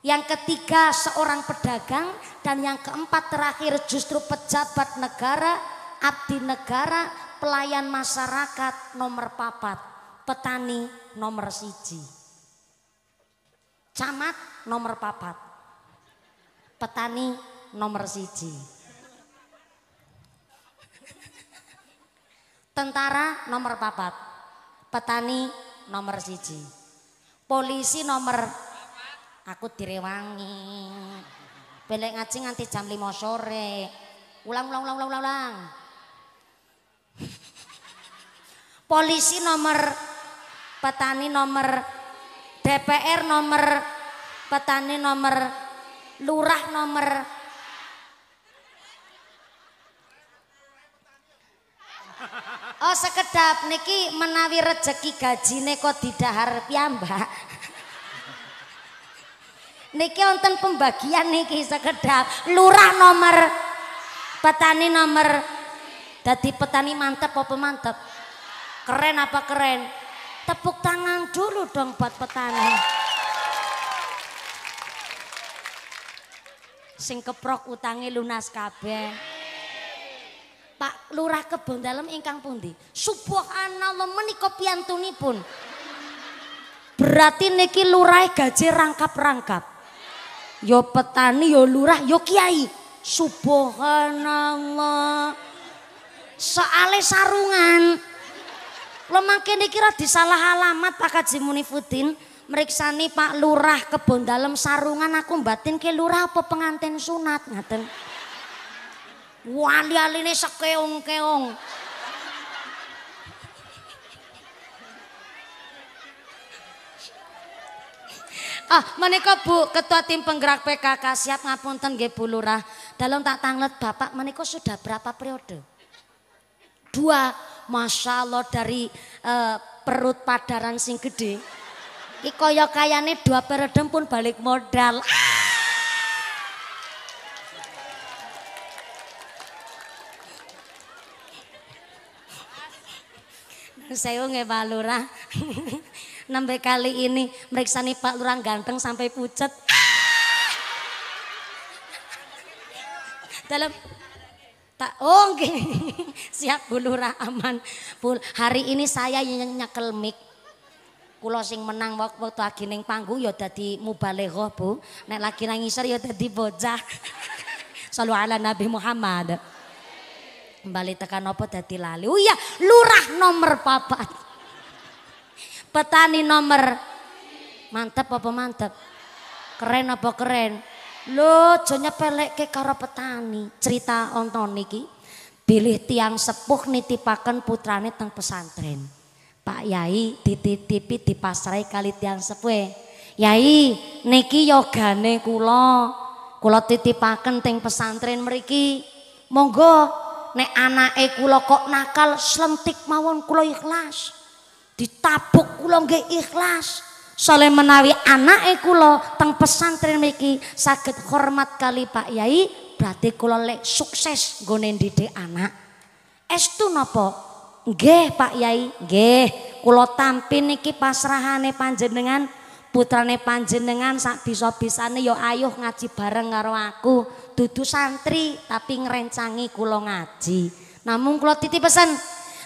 Yang ketiga seorang pedagang dan yang keempat terakhir justru pejabat negara, abdi negara, pelayan masyarakat nomor papat, petani nomor siji. Camat nomor papat, petani nomor siji. Tentara nomor papat. Petani nomor siji. Polisi nomor aku direwangi. Belek ngaji nganti jam 5 sore. ulang ulang ulang ulang. ulang. Polisi nomor petani nomor DPR nomor petani nomor lurah nomor Oh sekedap niki menawi rejeki gajine kok didahar piyambak. Niki wonten pembagian niki sekedap lurah nomor petani nomor dadi petani mantep apa mantep? Keren apa keren? Tepuk tangan dulu dong buat petani. Sing keprok utangi lunas kabeh. Pak Lurah Kebon Dalem ingkang pundi? Subhanallah menika pun, Berarti niki lurah gaji rangkap-rangkap. Yo ya petani, yo ya lurah, yo ya kiai. Subhanallah. Soale sarungan. Lemangke niki di salah alamat Pak Haji Munifudin. Meriksani Pak Lurah Kebon dalam sarungan aku batin ke lurah apa pengantin sunat ngaten. Wali-aline sekeong-keong. Ah, menikah Bu Ketua Tim Penggerak PKK siap ngapunten nggih Bu Lurah. Dalam tak tanglet Bapak menikah sudah berapa periode? Dua. Masya Allah dari uh, perut padaran sing gede. Iki kaya dua periode pun balik modal. Ah! Saya nggih Pak Lurah. Nembe kali ini nih Pak Lurah ganteng sampai pucet. Dalam tak oh nggih. Siap Bu Lurah aman. Bu, hari ini saya yang nyekel mic. Kulo sing menang waktu lagi neng panggung ya dadi mubaleghah, Bu. Nek lagi nang ngisor ya dadi bocah. Sallu ala Nabi Muhammad kembali tekan apa dadi lali. Oh iya, lurah nomor papat. Petani nomor mantep apa mantep? Keren apa keren? Lo jonya ke karo petani. Cerita onton niki. pilih tiang sepuh pakan putrane teng pesantren. Pak Yai dititipi pasrai kali tiang sepuh. Yai, niki yogane kulo. titi titipakan teng pesantren meriki Monggo nek anake kula kok nakal slentik mawon kula ikhlas ditabuk kula nggih ikhlas soleh menawi anake kula teng pesantren miki saged hormat kali Pak Yai berarti kula lek sukses nggone didik anak estu napa nggih Pak Yai nggih kula tampi niki pasrahane panjenengan putrane panjenengan sak bisa-bisane ya ayuh ngaji bareng karo aku dudu santri tapi ngerencangi kulo ngaji. Namun kulo titip pesan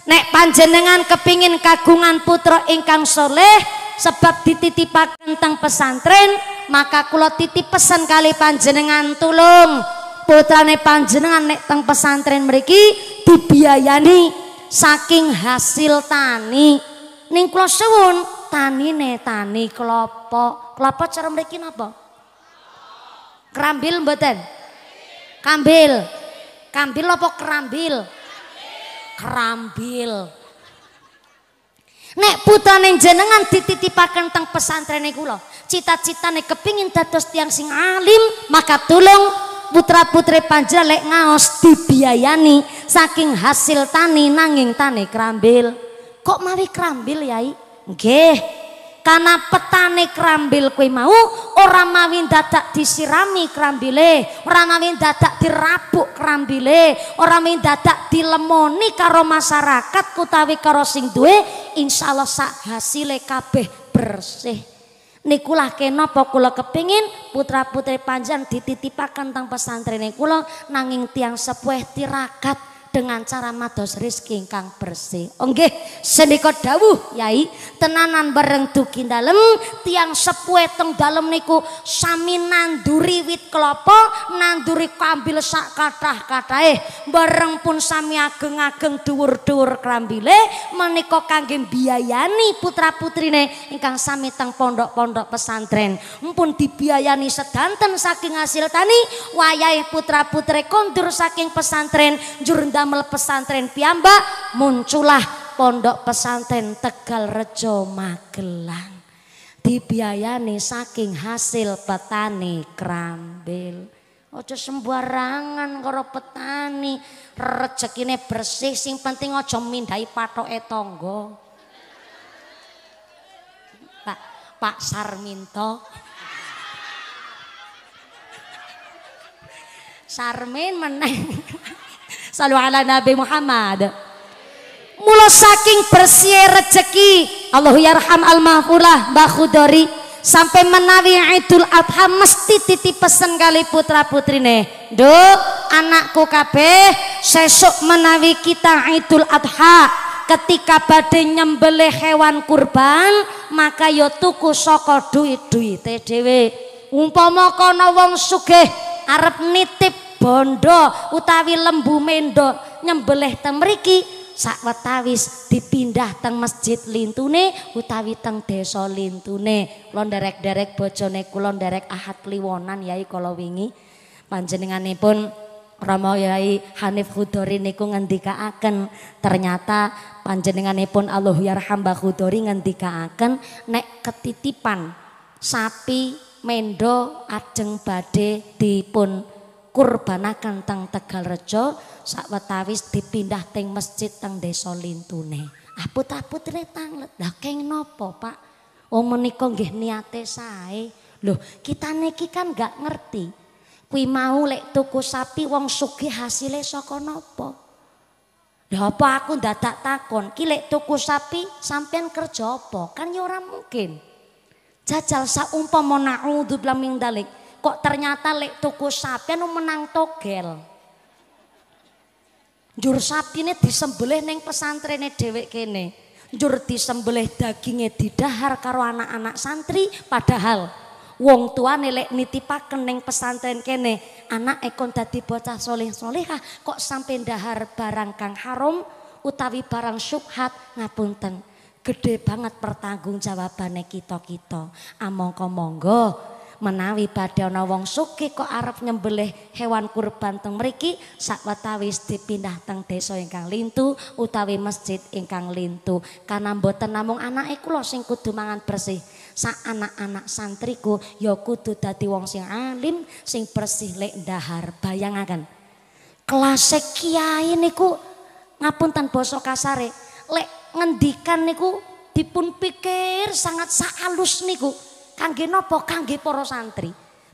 nek panjenengan kepingin kagungan putra ingkang soleh sebab dititipakan tentang pesantren maka kulo titip pesan kali panjenengan tulung putrane panjenengan nek tentang pesantren mereka dibiayani saking hasil tani ning kula tani ne tani kelopok kelapa cara mereka napa kerambil mboten Kambil. Kambil apa kerambil? Kerambil. Nek neng jenengan dititipaken teng pesantren kula. Cita-citane kepingin dados tiang sing alim, maka tolong putra-putri panjenengan lek ngaos dibiayani saking hasil tani nanging tani kerambil. Kok mawi kerambil, Yai? Nggih karena petani krambil kuwi mau orang mawin dadak disirami krambile orang mawin dadak dirabuk krambile orang mawin dadak dilemoni karo masyarakat kutawi karo sing duwe Allah sak hasile kabeh bersih niku lah kenapa kula kepingin putra-putri panjang dititipakan tang pesantren kula nanging tiang sepuh tirakat dengan cara mados rizki kang bersih. oke nggih, senika Yai, tenanan bareng duki dalem tiang sepue teng dalem niku sami nanduri wit kelopo, nanduri kambil sak katah kathahe bareng pun sami ageng-ageng duur duur krambile meniko kangge biayani putra-putrine ingkang sami teng pondok-pondok pesantren. Mpun dibiayani sedanten saking hasil tani wayai putra-putre kondur saking pesantren jurnda melepas pesantren piamba muncullah pondok pesantren Tegal Rejo Magelang dibiayani saking hasil petani kerambil. Ojo sembarangan karo petani, rezekine bersih sing penting ojo mindai patok etonggo. Pak Pak Sarminto. Sarmin meneng. Salu ala Nabi Muhammad. Mula saking bersih rezeki. Allahyarham yarham al mahfulah Mbah sampai menawi Idul Adha mesti titip pesen kali putra putrine. Do, anakku kape, sesuk menawi kita Idul Adha ketika badhe nyembelih hewan kurban maka yotuku ya tuku duit duit duit tdw umpama kana wong sugih arep nitip bondo utawi lembu mendo nyembelih teng mriki sakwetawis dipindah teng masjid lintune utawi teng desa lintune kula derek-derek bojone kula derek ahad kliwonan yai kala wingi panjenenganipun Rama Yai Hanif Hudori niku ngendikaaken ternyata panjenenganipun Allah yarham Mbah Hudori ngendikaaken nek ketitipan sapi mendo ajeng badhe dipun kurbanakan teng Tegal Rejo sakwetawis dipindah teng masjid teng desa Lintune. Ah, Aput-aput retang. Lah keng nopo, Pak? Oh menika nggih niate sae. Loh, kita niki kan gak ngerti. Kui mau lek tuku sapi wong sugih hasil saka nopo Lah apa aku dadak takon, ki lek tuku sapi sampean kerja apa? Kan ya ora mungkin. Jajal saumpama naudzubillah min dalik. Kok ternyata lek tuku sapi anu menang togel. Jur sapi sapine disembelih pesantren pesantrene dewek kene. Jur disembelih dagingnya didahar karo anak-anak santri padahal wong tua nelek nitipaken neng pesantren kene anak ekon dadi bocah soleh solehah kok sampai dahar barang kang haram utawi barang syubhat ngapunten gede banget pertanggung jawabannya kita kita amangka monggo menawi badhe ana wong sugih kok arep nyembelih hewan kurban teng mriki sakwetawis dipindah teng desa ingkang lintu utawi masjid ingkang lintu karena mboten namung anake kula sing kudu mangan bersih sak anak-anak santriku ya kudu dadi wong sing alim sing bersih lek dahar bayangaken kelas kiai niku ngapunten basa kasare lek ngendikan niku dipun pikir sangat saalus niku Kangge nopo? Kangge para santri.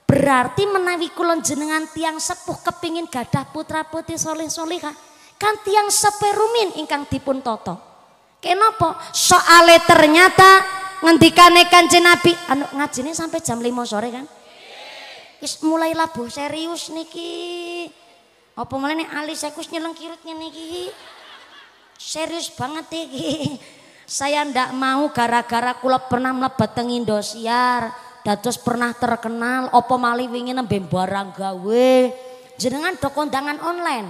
Berarti menawi kulon jenengan tiang sepuh kepingin gadah putra putih soleh soleha. Kan tiang seperumin ingkang dipun toto. Kenapa? Soale ternyata ngendikane kanjeng Nabi. Anu ngajine sampai jam 5 sore kan? Is mulai labuh serius niki. Apa mulai nih alis aku nyeleng kirut niki. Serius banget iki. saya ndak mau gara-gara kula pernah mlebet teng Indosiar dados pernah terkenal opo mali wingi nembe barang gawe jenengan do kondangan online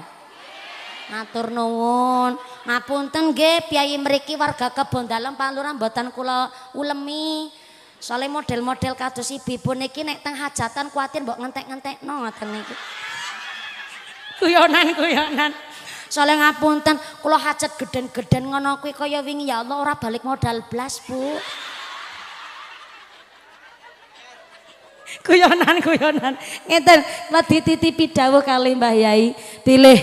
matur nuwun ngapunten nggih piyai mriki warga kebon dalem paluran mboten kula ulemi soalnya model-model kados ibu niki nek teng hajatan kuatir mbok ngentek-ngentekno ngoten niki guyonan guyonan soalnya ngapunten, kula hajat geden-geden ngono kuwi kaya wingi ya Allah ora balik modal blas, Bu. Kuyonan kuyonan. Ngeten wedi titipi dawuh kali Mbah Yai, pilih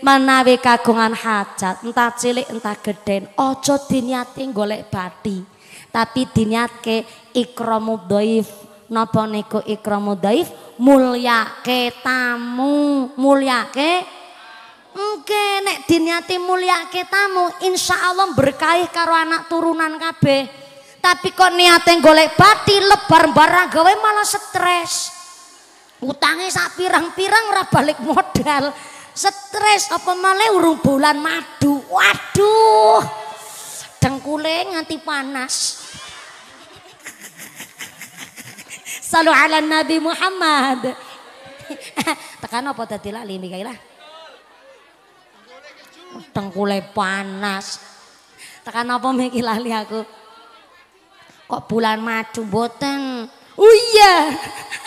menawi kagungan hajat, entah cilik entah geden aja diniati golek pati tapi diniatke ikramu dhaif. Napa niku ikramu dhaif? Mulyake tamu, mulyake Oke, nek diniati kita tamu, insya Allah berkahi karo anak turunan kabeh. Tapi kok niateng golek pati lebar barang gawe malah stres. Utangnya sak pirang-pirang rap balik modal. Stres apa malah urung bulan madu. Waduh. Dengkule nganti panas. Salam ala Nabi Muhammad. Tekan apa tadi lali Mikaela? Dengkule panas. Tekan apa mikir lali aku? Kok bulan madu boten? Oh iya.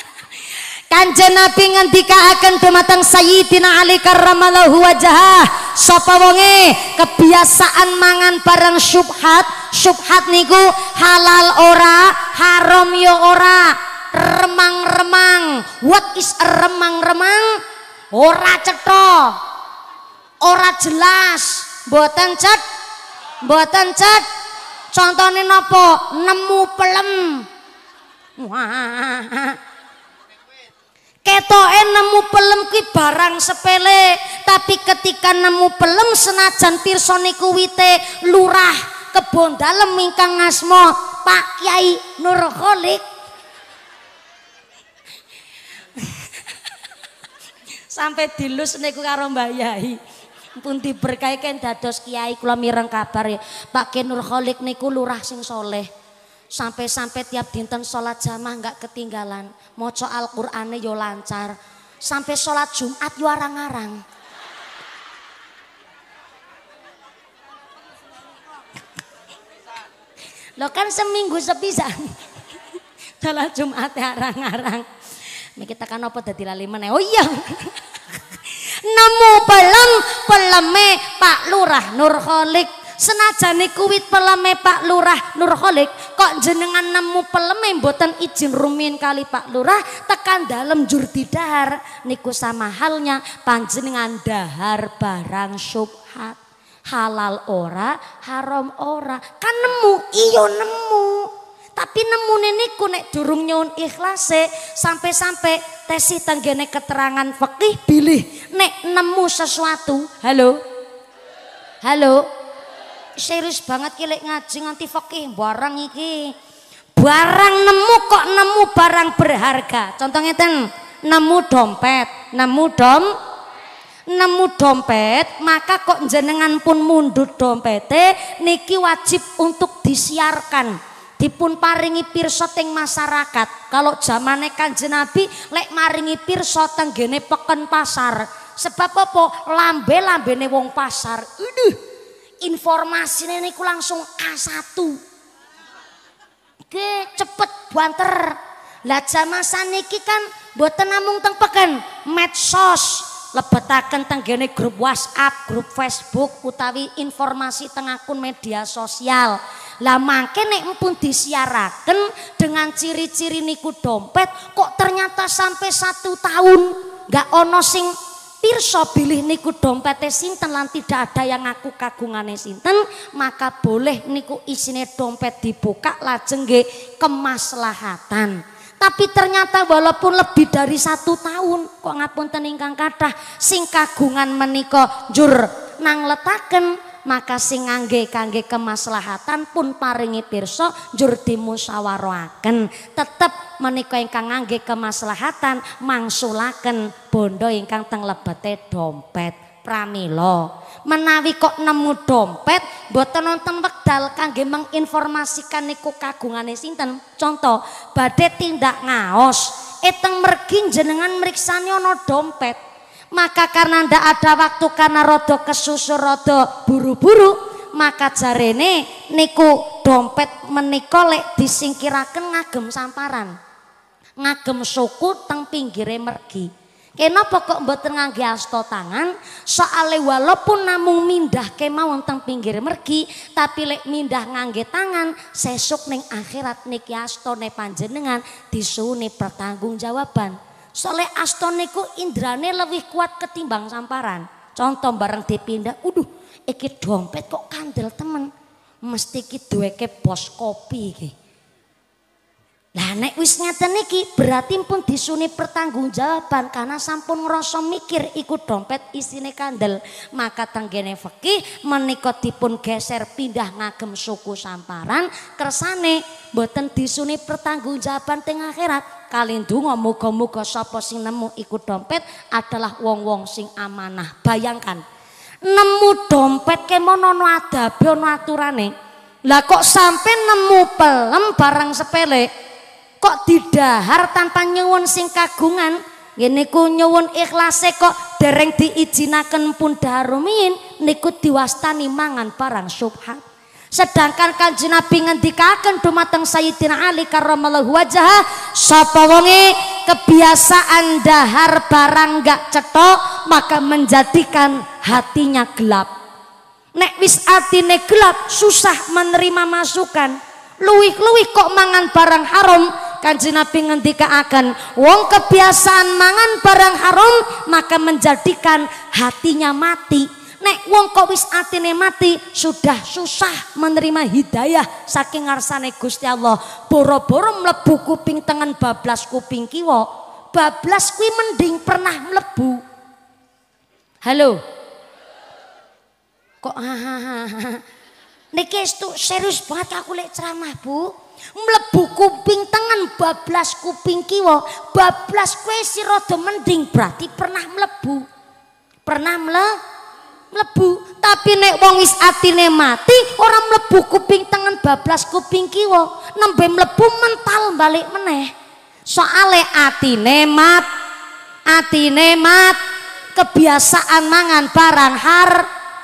Kanjeng Nabi akan dumateng Sayyidina Ali karramallahu wajah sapa wonge kebiasaan mangan bareng syubhat syubhat niku halal ora haram yo ya ora remang-remang what is remang-remang ora cetok ora jelas mboten cet mboten cet contohnya nopo nemu pelem wah ketoke nemu pelem kuwi barang sepele tapi ketika nemu pelem senajan pirsa wite lurah kebon dalem ingkang ngasma Pak Kiai Nurholik sampai dilus niku karo Mbak Yai pun berkahe ken dados kiai kula mireng kabar ya. Pak Kenur Nur Kholik niku lurah sing soleh. Sampai-sampai tiap dinten sholat jamaah nggak ketinggalan. Moco Al-Qur'ane yo ya lancar. Sampai sholat Jumat yo ya arang-arang. Lo kan seminggu sepisan. Dalam Jumat ya arang-arang. kita kan apa dadi lali Oh iya nemu pelem peleme Pak Lurah Nurholik senajane kuwi peleme Pak Lurah Nurholik kok jenengan nemu peleme mboten izin rumiyin kali Pak Lurah tekan dalam jur didahar niku sama halnya panjenengan dahar barang syubhat halal ora haram ora kan nemu iyo nemu tapi nemune niku nek durung nyuwun ikhlase sampai-sampai tesih tanggene keterangan fikih pilih, nek nemu sesuatu. Halo. Halo. Serius banget kilek ngaji nganti fikih barang iki. Barang nemu kok nemu barang berharga. Contohnya ten, nemu dompet, nemu dom nemu dompet maka kok jenengan pun mundut dompete niki wajib untuk disiarkan dipun paringi pirsa teng masyarakat. Kalau zaman nekan jenabi lek maringi pirsa tenggene peken pasar. Sebab apa? lambe ne wong pasar. informasi ini ku langsung A1. Oke, cepet banter. Lah zaman saniki kan buat namung teng peken, medsos lebetaken gene grup WhatsApp, grup Facebook utawi informasi teng akun media sosial. Lah mangke nek pun disiaraken dengan ciri-ciri niku dompet kok ternyata sampai satu tahun nggak ono sing pirsa bilih niku dompete sinten lan tidak ada yang aku kagungane sinten maka boleh niku isine dompet dibuka lajeng kemaslahatan tapi ternyata walaupun lebih dari satu tahun kok ngapunten ingkang kathah sing kagungan menika jur, nang letaken maka sing ngangge kangge kemaslahatan pun paringi pirsa jur dimusyawarahken tetep menika ingkang ngangge kemaslahatan mangsulaken bondo ingkang teng lebete dompet pramila menawi kok nemu dompet buat wonten wekdal kangge menginformasikan niku kagungane sinten contoh badhe tindak ngaos eteng mergi jenengan mriksani ana dompet maka karena ndak ada waktu karena rodo kesusu rodo buru-buru maka jarene niku dompet menikolek lek disingkiraken ngagem samparan ngagem suku teng pinggire mergi kenapa kok mboten ngangge asta tangan soale walaupun namung mindah kemawon teng pinggir mergi tapi lek mindah ngangge tangan sesuk ning akhirat niki astone panjenengan disuwuni pertanggungjawaban Soleh astoneku indrane lebih kuat ketimbang samparan. Contoh bareng dipindah, uduh, iki dompet kok kandel temen. Mesti iki duweke bos kopi iki. Lah nek wis ngaten iki berarti pun disuni pertanggungjawaban karena sampun ngrasa mikir iku dompet isine kandel. Maka tanggene fikih menika dipun geser pindah ngagem suku samparan kersane boten disuni pertanggungjawaban teng akhirat kalindungo muga-muga sapa sing nemu iku dompet adalah wong-wong sing amanah. Bayangkan nemu dompet kemono ono adabe ono aturane. Lah kok sampai nemu pelem barang sepele kok didahar tanpa nyuwun sing kagungan niku nyewon ikhlase kok dereng diijinaken pun darumiyin niku diwastani mangan barang subhat Sedangkan kanji Nabi ngendikakan dumateng Sayyidina Ali karena wajah sapa wonge kebiasaan dahar barang gak cetok maka menjadikan hatinya gelap. Nek wis atine gelap susah menerima masukan. Luwih-luwih kok mangan barang haram Kanji Nabi ngendikakan wong kebiasaan mangan barang haram maka menjadikan hatinya mati Nek wong kok wis atine mati sudah susah menerima hidayah saking ngarsane Gusti Allah. Boro-boro mlebu kuping tengen bablas kuping kiwa, bablas kuwi mending pernah mlebu. Halo. Kok ha ha ha. serius banget aku lek ceramah, Bu. mlebu kuping tengen bablas kuping kiwa bablas kuwi sira mending berarti pernah mlebu pernah mlebu mlebu tapi nek wong wis atine mati ora mlebu kuping tengen bablas kuping kiwa nembe mlebu mental balik meneh soale atine mat atine mat kebiasaan mangan barang har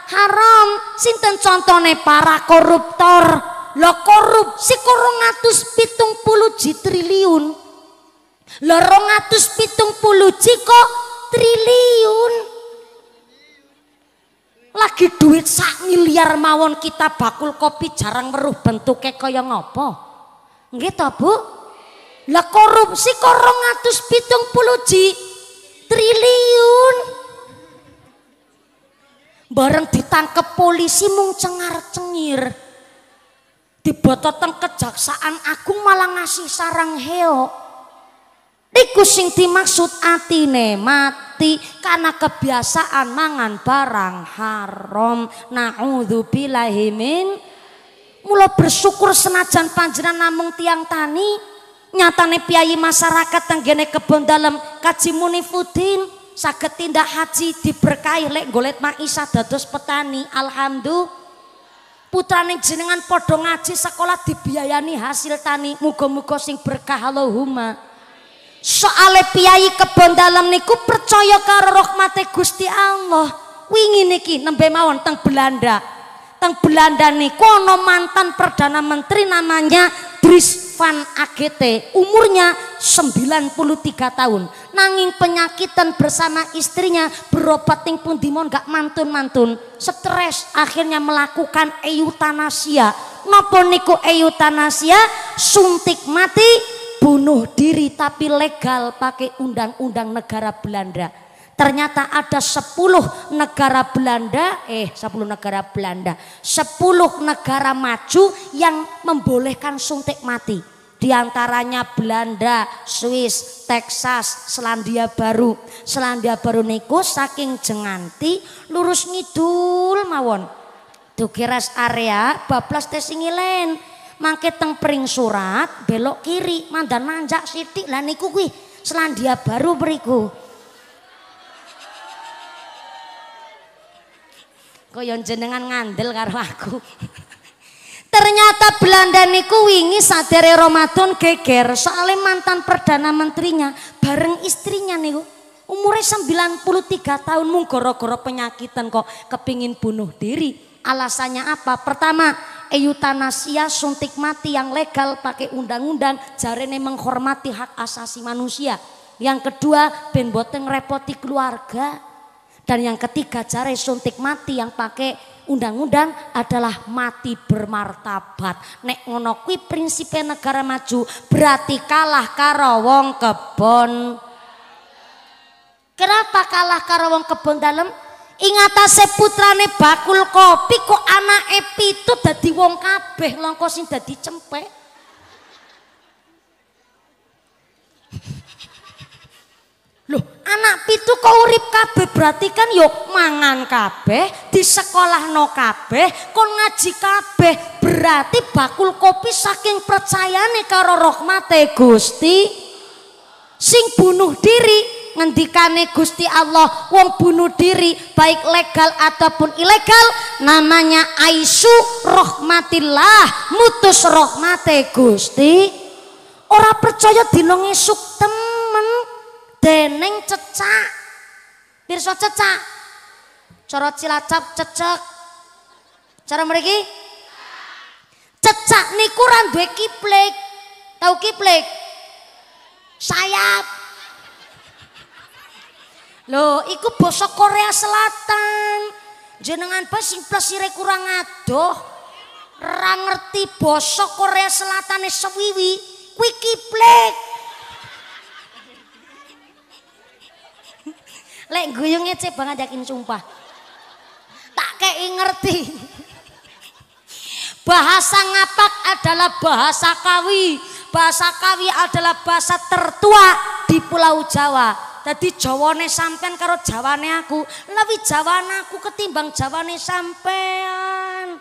haram sinten contone para koruptor lo korup si korungatus pitung puluh ji triliun lo pitung puluh ji kok triliun lagi duit sak miliar mawon kita bakul kopi jarang meruh bentuknya kaya ngopo. gitu Bu? Lah korupsi korong atus pitung puluh ji triliun. Bareng ditangkep polisi mung cengar cengir. dibototan kejaksaan agung malah ngasih sarang heo. Iku sing dimaksud atine mat mati karena kebiasaan mangan barang haram. naudzubillahimin Mula bersyukur senajan panjenengan namung tiang tani nyatane piyayi masyarakat tenggene kebon dalam kaji munifudin saged tindak haji diberkahi lek golet maisha dados petani alhamdulillah putrane jenengan podong ngaji sekolah dibiayani hasil tani muga-muga sing berkah Allahumma soale piyai kebon dalam niku percaya karo rahmate Gusti Allah wingi niki nembe mawon teng Belanda teng Belanda niku ana mantan perdana menteri namanya Dries van Agete umurnya 93 tahun nanging penyakitan bersama istrinya berobat pun dimon gak mantun-mantun stres akhirnya melakukan eutanasia nopo niku eutanasia suntik mati bunuh diri tapi legal pakai undang-undang negara Belanda. Ternyata ada 10 negara Belanda, eh 10 negara Belanda, 10 negara maju yang membolehkan suntik mati. Di antaranya Belanda, Swiss, Texas, Selandia Baru. Selandia Baru niku saking jenganti lurus ngidul mawon. Dukiras area bablas tesingilen mangke teng pring surat belok kiri mandan nanjak sithik lah niku kuwi Selandia Baru beriku. Kaya jenengan ngandel karo aku. Ternyata Belanda niku wingi sadere Ramadan geger soalnya mantan perdana menterinya bareng istrinya niku umurnya 93 tahun munggoro-goro penyakitan kok kepingin bunuh diri. Alasannya apa? Pertama, eutanasia suntik mati yang legal pakai undang-undang jarene menghormati hak asasi manusia. Yang kedua, ben boten repoti keluarga. Dan yang ketiga, jare suntik mati yang pakai undang-undang adalah mati bermartabat. Nek ngono kuwi prinsipe negara maju, berarti kalah karo wong kebon. Kenapa kalah karo wong kebon dalam? ingatase putrane bakul kopi kok anak epi itu dadi wong kabeh longkosin sing dadi Loh, anak pitu kok urip kabeh berarti kan yok mangan kabeh, di sekolah no kabeh, kon ngaji kabeh. Berarti bakul kopi saking percayane karo rahmate Gusti sing bunuh diri ngendikane Gusti Allah wong bunuh diri baik legal ataupun ilegal namanya aisu rahmatillah mutus rahmate Gusti ora percaya dina ngesuk temen deneng cecak pirsa cecak cara cilacap cecek cara mriki cecak niku ra duwe kiplek tahu kiplek sayap Loh, iku basa Korea Selatan. Jenengan pas plesire kurang adoh. Ora ngerti basa Korea Selatan sewiwi, kuwi kiplek. Lek guyung ngece banget yakin sumpah. Tak kei ngerti. Bahasa ngapak adalah bahasa kawi. Bahasa kawi adalah bahasa tertua di Pulau Jawa Tadi jawane sampean karo jawane aku, lewi jawane aku ketimbang jawane sampean.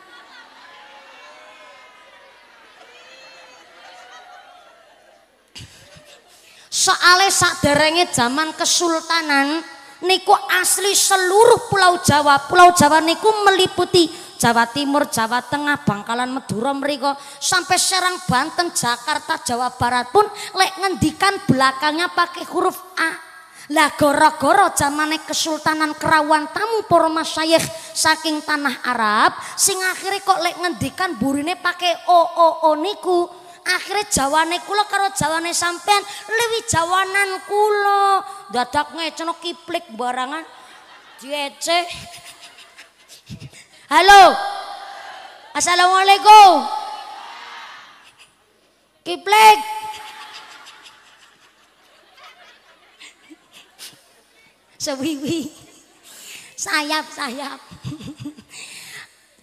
Soale saderenge zaman kesultanan niku asli seluruh pulau Jawa. Pulau Jawa niku meliputi Jawa Timur, Jawa Tengah, Bangkalan, Madura, Meriko, sampai Serang, Banten, Jakarta, Jawa Barat pun lek ngendikan belakangnya pakai huruf A. Lah gara-gara zamane kesultanan kerawan tamu para masyayikh saking tanah Arab sing akhirnya kok lek ngendikan burine pake o o o niku. Akhire jawane kula karo jawane sampean lewi jawanan kula. Dadak ngecenok kiplik barangan. Diece. Halo. Assalamualaikum. Kiplik. sewiwi sayap-sayap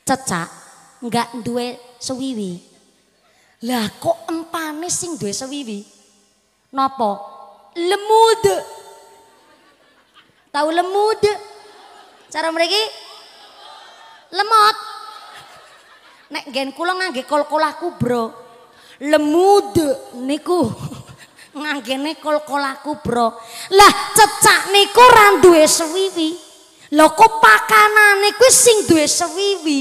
cecak nggak duwe sewiwi lah kok empane sing duwe sewiwi nopo lemud tahu lemud cara mereka lemot nek gen kulang ngangge kol-kolah bro lemud niku nganggene kol-kolaku bro. Lah cecak niku ra duwe sewiwi. Lho kok pakanane kuwi sing duwe sewiwi.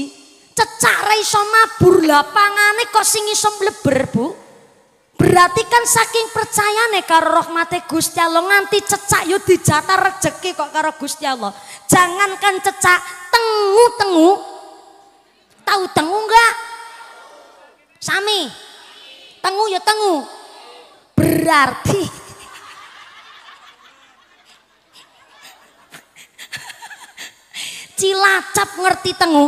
Cecak ra iso mabur lapangane kok sing iso mleber, Bu. Berarti kan saking percayane karo rohmate Gusti Allah nganti cecak yo dijata rejeki kok karo Gusti Allah. Jangankan cecak tengu-tengu. Tahu tengu enggak? Sami. Tengu ya tengu berarti Cilacap ngerti tengu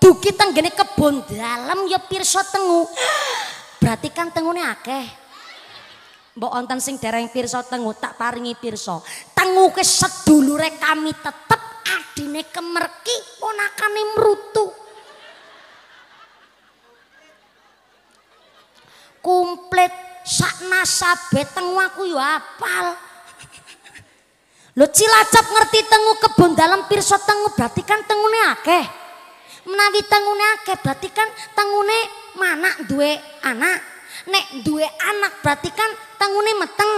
dugi tenggene kebun dalam ya pirsa tengu berarti kan tengune akeh Mbok ontan sing dereng pirsa tengu tak paringi pirsa. Tengu ke sedulure kami tetep adine kemerki ponakane merutu. Kumplit sak nasabe tengu aku yo apal. Lo Cilacap ngerti tengu kebun dalam pirsa tengu berarti kan tengune akeh. Menawi tengune akeh berarti kan tengune mana duwe anak. Nek duwe anak berarti kan tengune meteng.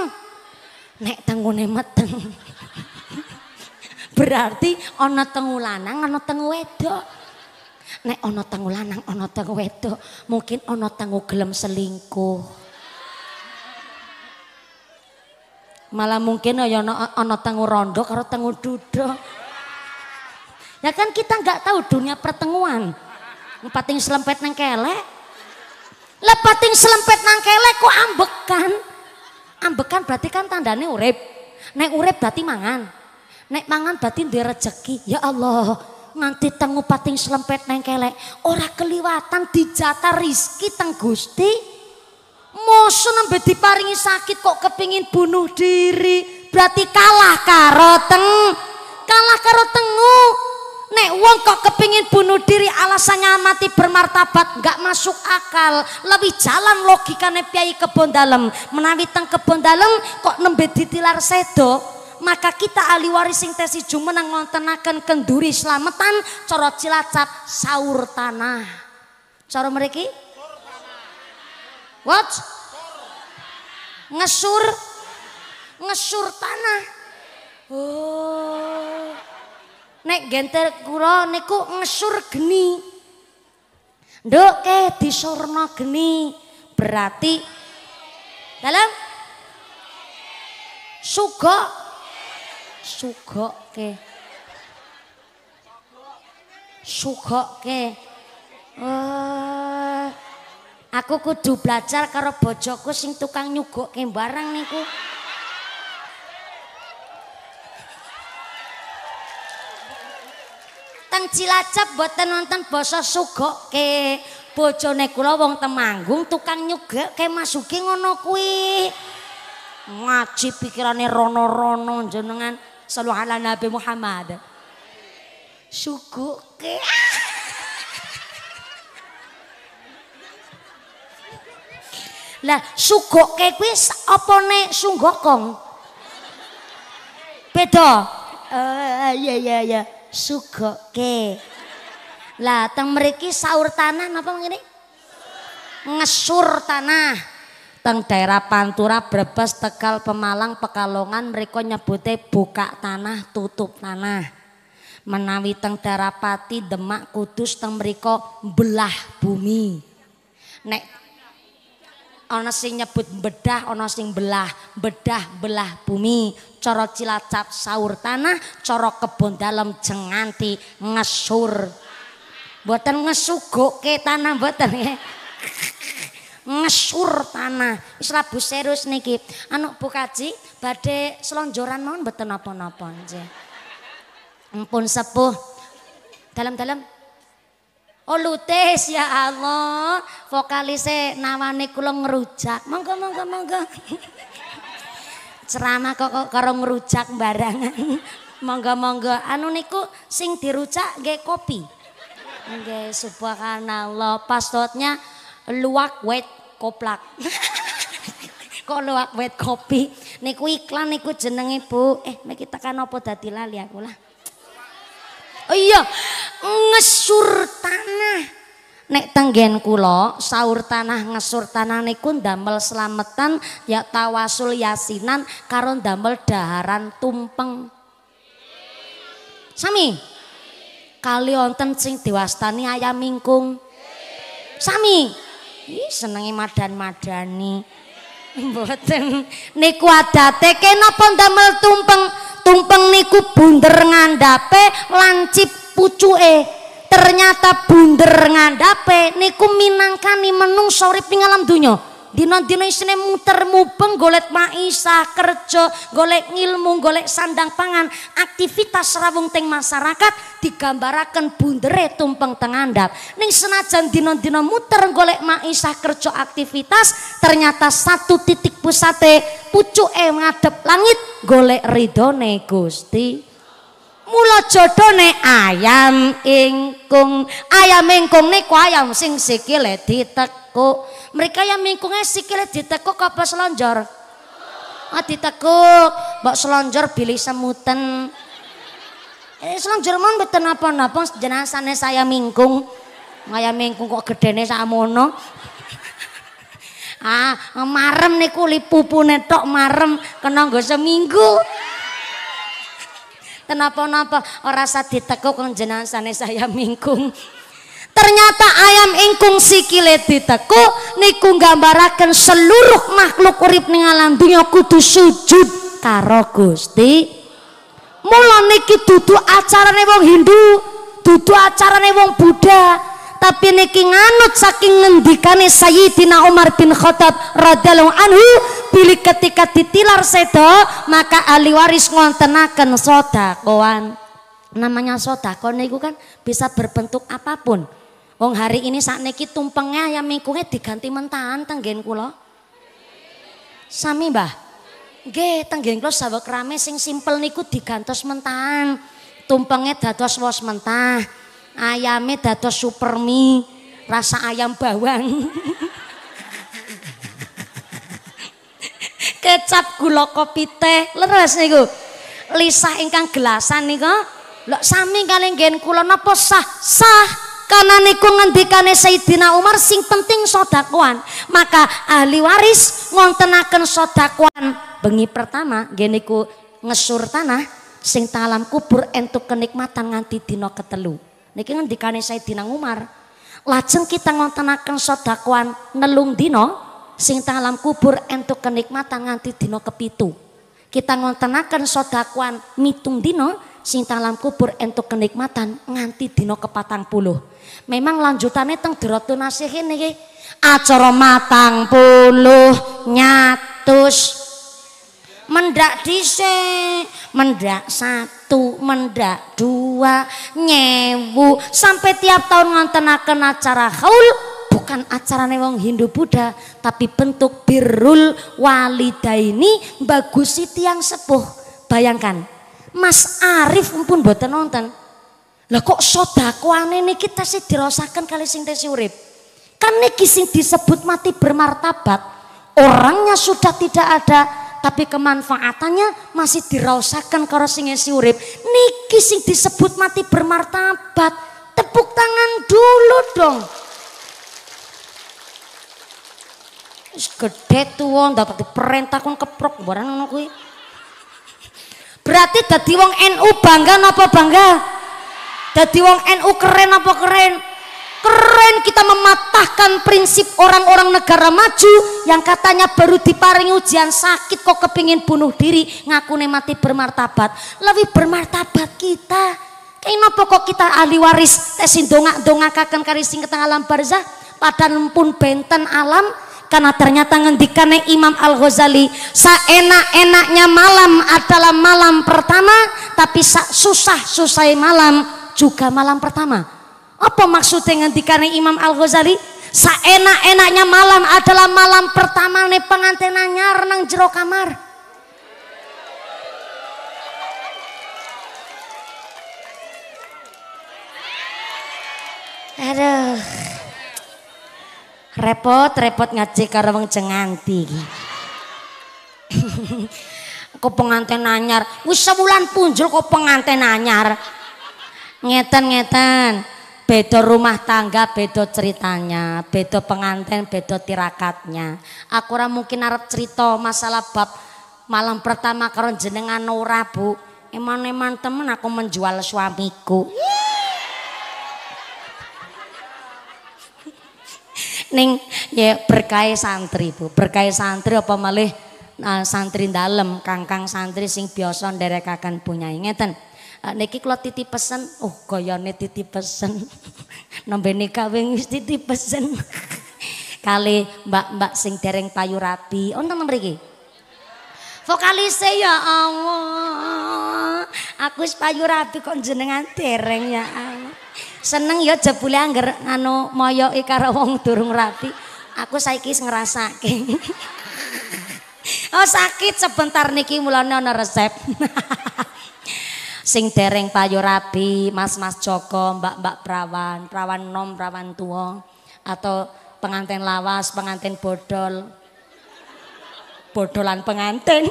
Nek tengune meteng. berarti ono tengu lanang ana tengu wedok. Nek ono tengu lanang ono tengu wedok, mungkin ono tengu gelem selingkuh. Malah mungkin ya ana ono tengu rondo karo tengu dudo. Ya kan kita nggak tahu dunia pertemuan Pating selempet nang kele, Lah pating selempet nang kelek kok ambekan. Ambekan berarti kan tandanya urep. Naik urep berarti mangan. Naik mangan berarti dia rezeki. Ya Allah, nganti tengu pating selempet nang kele, orang keliwatan dijatah rizki teng Gusti. Musuh nembe diparingi sakit kok kepingin bunuh diri. Berarti kalah karo teng kalah karo tengu. Nek wong kok kepingin bunuh diri alasannya mati bermartabat nggak masuk akal. Lebih jalan logikane piyai kebon dalem. Menawi teng kebon dalem kok nembe ditilar sedo maka kita ahli waris sing tesi jumenang ngontenaken kenduri selamatan corot cilacap saur tanah. Coro mereka What? Ngesur? Ngesur tanah. Oh. Nek genter kula niku ngesur geni. Nduk ke disurna geni. Berarti dalam sugok sugok ke sugok ke uh, aku kudu belajar karo bojoku sing tukang nyuguk ke barang niku teng cilacap boten nonton boso sugo ke bojone kula wong temanggung tukang nyuguk ke masuki ngono kui ngaji pikirane rono-rono jenengan selalu ala nabi muhammad sugo ke Lah sugoke apa nek sunggokong? Beda. Uh, iya iya, iya. sugok ke Lah teng mereka saur tanah apa ini Ngesur tanah. Teng daerah Pantura, Brebes, Tegal, Pemalang, Pekalongan mereka nyebutnya buka tanah, tutup tanah. Menawi teng Darapati, Demak, Kudus teng mereka belah bumi. Nek ana sing nyebut bedah ana sing belah bedah belah bumi cara cilacap saur tanah cara kebon dalam jenganti ngesur buatan ngesuguk ke tanah buatan ngesur tanah wis rabu serius niki anu Bu Kaji badhe selonjoran mawon buatan napa-napa ampun sepuh dalam-dalam Oh lutis ya Allah. Vokalise nawane kula ngerujak. Monggo monggo monggo. Ceramah kok karo ngerujak barangan. monggo monggo. Anu niku sing dirujak nggih kopi. Nggih subhanallah. Pastotnya luwak wet koplak. kok luwak wet kopi. Niku iklan niku jenenge Bu. Eh mek kita kan apa dadi lali aku lah. Oh iya, ngesur tanah. Nek tenggen kulo, saur tanah ngesur tanah niku damel selametan ya tawasul yasinan karo damel daharan tumpeng. Sami. Kali onten sing diwastani ayam mingkung. Sami. Ih senenge madan-madani. Mboten niku adate kenapa damel tumpeng tumpeng niku bunder ngandape, lancip pucue. ternyata bunder ngandape, niku minangkani menung urip ing alam dunyo. Dino-dino isine muter mubeng golek maisha, kerja, golek ilmu, golek sandang pangan, aktivitas rawung teng masyarakat digambaraken bundere tumpeng teng andap. Ning senajan dino-dino muter golek maisha, kerja, aktivitas, ternyata satu titik pusate pucuke ngadep langit golek ridone Gusti. Mula jodone ayam ingkung. Ayam ingkung niku ayam sing sikile ditekuk. Mereka yang mingkungnya sikile ditekuk apa selonjor? Ah ditekuk, mbok selonjor pilih semutan. Eh selonjor mau mboten napa-napa jenasane saya mingkung. Ngaya mingkung kok sama sakmono. Ah, marem nih li pupu tok marem kena nggo seminggu. Kenapa-napa ora saditeku kang jenasane saya mingkung ternyata ayam ingkung sikile diteku niku gambaraken seluruh makhluk urip ning alam dunya kudu sujud karo Gusti mula niki dudu acarane wong Hindu dudu acarane wong Buddha tapi niki nganut saking ngendikane Sayyidina Umar bin Khattab radhiyallahu anhu pilih ketika ditilar sedo maka ahli waris ngontenaken sodakoan namanya sodako niku kan bisa berbentuk apapun Wong hari ini saat neki tumpengnya ayam mingkunge diganti mentahan tenggen kulo. Sami, bah, Nggih, tenggen kulo sawek rame sing simple niku digantos mentahan. tumpengnya dados was mentah, ayamnya dados super mie, rasa ayam bawang. Kecap gula kopi teh, leres niku. lisa ingkang gelasan niku. lo sami kalian gen kulo napa sah? Sah. Karena niku ngendikane Sayyidina Umar sing penting sodakuan. Maka ahli waris ngontenaken sodakuan. Bengi pertama geniku ngesur tanah sing talam kubur entuk kenikmatan nganti dino ketelu. Niki ngendikane Sayyidina Umar. Lajeng kita ngontenaken sodakuan nelung dino sing talam kubur entuk kenikmatan nganti dino kepitu. Kita ngontenaken sodakuan mitung dino sing talam kubur entuk kenikmatan nganti dino kepatang puluh. Memang lanjutannya teng derotu nasih ini ki. Acara matang puluh nyatus. Mendak dhisik, mendak satu, mendak dua, nyewu. Sampai tiap tahun ngontenaken acara haul bukan acarane wong Hindu Buddha tapi bentuk ini walidaini sih tiang sepuh bayangkan Mas Arif pun buat nonton lah kok soda ini kita sih dirasakan kali sing tesi urip. Kan niki sing disebut mati bermartabat. Orangnya sudah tidak ada, tapi kemanfaatannya masih dirasakan karo sing esi urip. Niki sing disebut mati bermartabat. Tepuk tangan dulu dong. gede tuwa dapat diperintah kon keprok barang ngono Berarti dadi wong NU bangga napa bangga? Dadi wong NU keren apa keren? Keren kita mematahkan prinsip orang-orang negara maju yang katanya baru diparingi ujian sakit kok kepingin bunuh diri ngaku mati bermartabat. Lebih bermartabat kita. Kenapa pokok kita ahli waris tesin dongak dongak akan karising ke tengah alam barzah padan pun benten alam karena ternyata ngendikane Imam Al-Ghazali enak enaknya malam adalah malam pertama tapi sa susah susai malam juga malam pertama. Apa maksudnya ngendikane Imam Al-Ghazali? seenak enaknya malam adalah malam pertama nih pengantin anyar nang jero kamar. Aduh. Repot-repot ngaji karo wong jenganti iki. kok pengantin anyar wis sebulan punjul kok pengantin anyar ngeten-ngeten beda rumah tangga, beda ceritanya, beda pengantin, beda tirakatnya. Aku ora mungkin arep cerita masalah bab malam pertama karo jenengan ora, Bu. Eman-eman temen aku menjual suamiku. Ning ya berkai santri, Bu. berkai santri apa malih uh, santri dalam, kangkang santri sing biasa akan punya ingetan. Eh, niki kula titip pesen oh gayane titip pesen nembene kawing wis titip pesen Kale mbak-mbak sing dereng payu rapi onten mriki vokalise ya Allah aku wis payu rapi kok jenengan dereng ya Allah seneng ya jebule anger anu moyoke karo wong durung rapi aku saiki wis ngrasake oh sakit sebentar niki mulane ana resep sing dereng payo rabi, mas-mas Joko, mbak-mbak perawan, perawan nom, perawan tua, atau pengantin lawas, pengantin bodol, bodolan pengantin,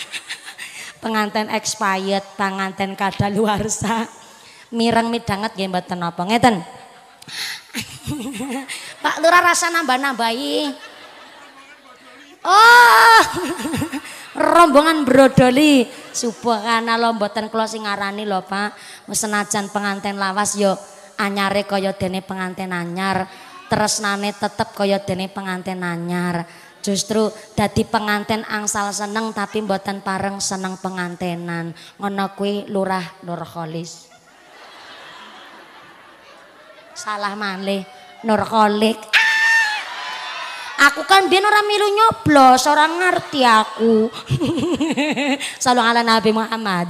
pengantin expired, pengantin kadaluarsa, mireng midanget nggih mboten napa ngeten. Pak Lurah rasa nambah-nambahi. Oh. rombongan brodoli subhanallah mboten kula sing ngarani lho Pak senajan penganten lawas yo anyare kaya dene penganten anyar tresnane tetep kaya dene penganten anyar justru dadi penganten angsal seneng tapi mboten pareng seneng pengantenan ngono kuwi lurah Nurholis salah malih Nurholik Aku kan biyen orang milu nyoblos, orang ngerti aku. selalu ala Nabi Muhammad.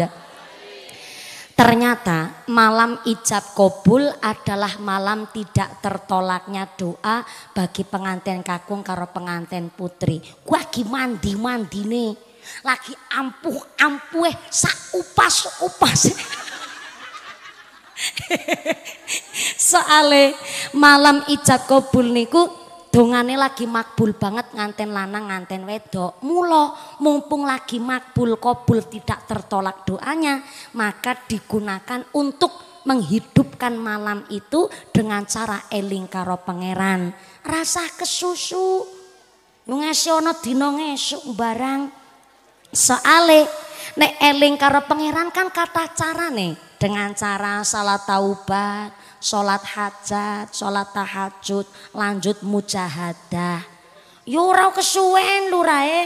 Ternyata malam ijab kobul adalah malam tidak tertolaknya doa bagi pengantin kakung karo pengantin putri. Gua mandi mandi nih, lagi ampuh ampuh eh sak upas upas. Soale malam ijab kobul niku dongane lagi makbul banget nganten lanang nganten wedok. Mula mumpung lagi makbul kobul tidak tertolak doanya, maka digunakan untuk menghidupkan malam itu dengan cara eling karo pangeran. Rasa kesusu. ngasih ono dino ngesuk barang. Soale nek eling karo pangeran kan kata cara nih dengan cara salat taubat, sholat hajat, sholat tahajud, lanjut mujahadah. Yurau ya kesuwen lu rae.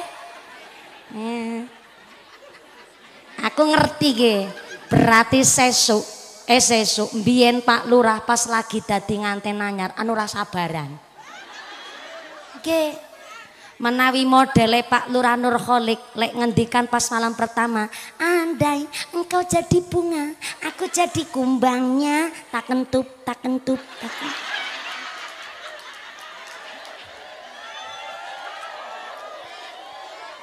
Eh. Aku ngerti ge. Berarti sesuk, eh sesuk, mbien Pak Lurah pas lagi dadi nganten anyar, anu sabaran. Oke, menawi modele Pak Lurah Nurholik lek ngendikan pas malam pertama andai engkau jadi bunga aku jadi kumbangnya tak kentup tak kentup tak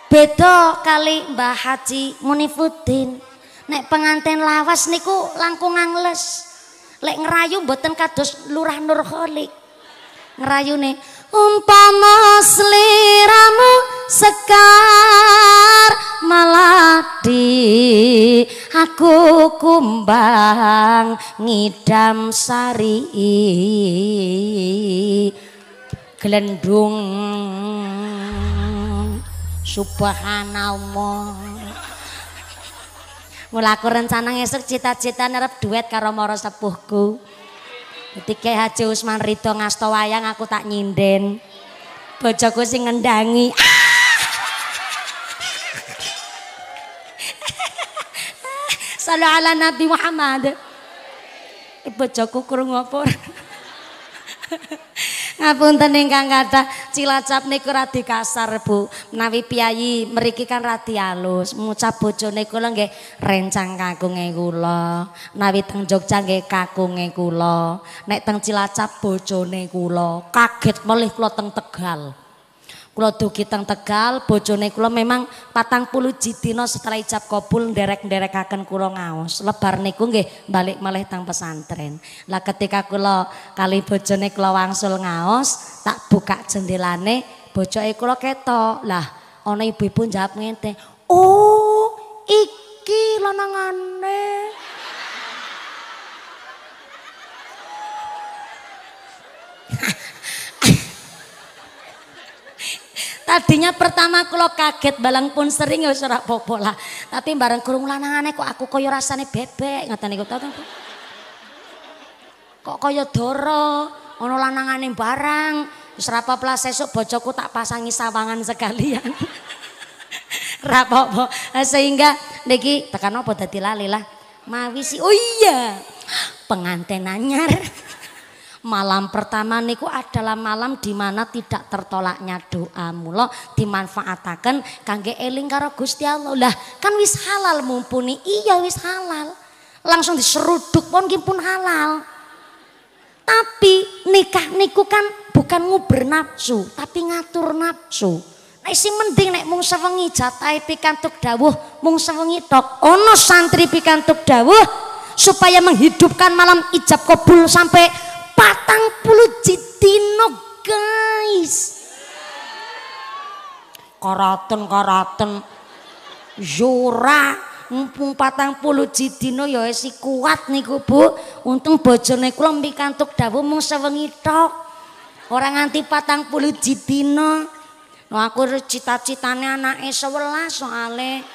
beda kali Mbah Haji Munifuddin nek pengantin lawas niku langkung angles lek ngerayu mboten kados Lurah Nurholik nih umpama seliramu sekar maladi aku kumbang ngidam sari gelendung subhanallah mulaku rencana ngesek cita-cita nerep duet karo moro sepuhku Ketika Haji Usman Ridho ngasto wayang aku tak nyinden. Bojoku sing ngendangi. Ah! ala Nabi Muhammad. Bojoku kurung ngopor. Ngapunten ingkang kathah, Cilacap niku radi kasar, Bu. Menawi piyayi mriki kan radi alus, mucap bojone kula nggih rencang kakunge kula. Menawi teng Jogja nggih kakunge kula. Nek teng Cilacap bojone kula kaget melih kula teng Tegal. kita Dugiteng Tegal, bojone kula memang patang puluh jitino setelah ijab derek derek akan kulo ngaos. Lebar niku nggih balik malih tang pesantren. Lah ketika kulo kali bojone kula wangsul ngaos, tak buka jendelane, bojoke kula ketok. Lah Ono ibu-ibu jawab ngente "Oh, iki lanangane." Tadinya pertama kalau kaget balang pun sering ya ora popo lah. Tapi bareng kurung lanangane kok aku kaya rasane bebek ngatane kok tau Kok koyo doro, ana lanangane barang. Wis pelas esok sesuk bojoku tak pasangi sawangan sekalian. rapopo nah, sehingga niki tekan apa dadi lali lah mawi sih oh iya pengantenannya Malam pertama niku adalah malam di mana tidak tertolaknya doa mulo dimanfaatakan kangge eling karo Gusti Allah. Lah kan wis halal mumpuni. Iya wis halal. Langsung diseruduk pun pun halal. Tapi nikah niku kan bukan nguber nafsu, tapi ngatur nafsu. nah isi mending nek mung sewengi jatai pikantuk dawuh, mung sewengi tok. Ono santri pikantuk dawuh supaya menghidupkan malam ijab kabul sampai patang puluh jidino guys karaten karaten Yura mumpung patang puluh jidino ya si kuat niku bu untung bojone kula pikantuk dawuh mung sewengi tok Orang nganti patang puluh jidino no nah, aku cita citanya anake 11 soale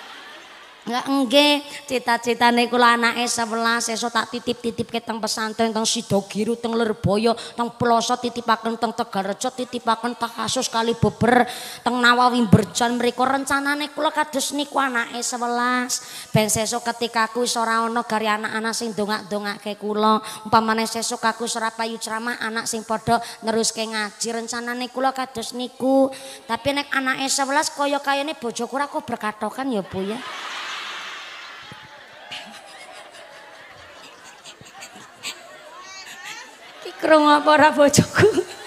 Enggak enggak, cita-cita ini kula anaknya sebelas, eso tak titip-titip ke teng pesantren, teng sidogiru, teng lerboyo, teng peloso, titip akan teng tegarejo, titip akan tak kasus kali beber, teng nawawin berjalan, mereka rencana ini kula kadus niku anaknya 11 ben seso ketika aku isora ono gari anak-anak sing dongak-dongak ke kula, umpamane seso kaku serapayu ceramah anak sing podo nerus ke ngaji, rencana ini kula kadus niku, tapi nek anaknya 11 koyo kaya ini bojokura kok berkatokan ya bu ya? Krungu apa cukup.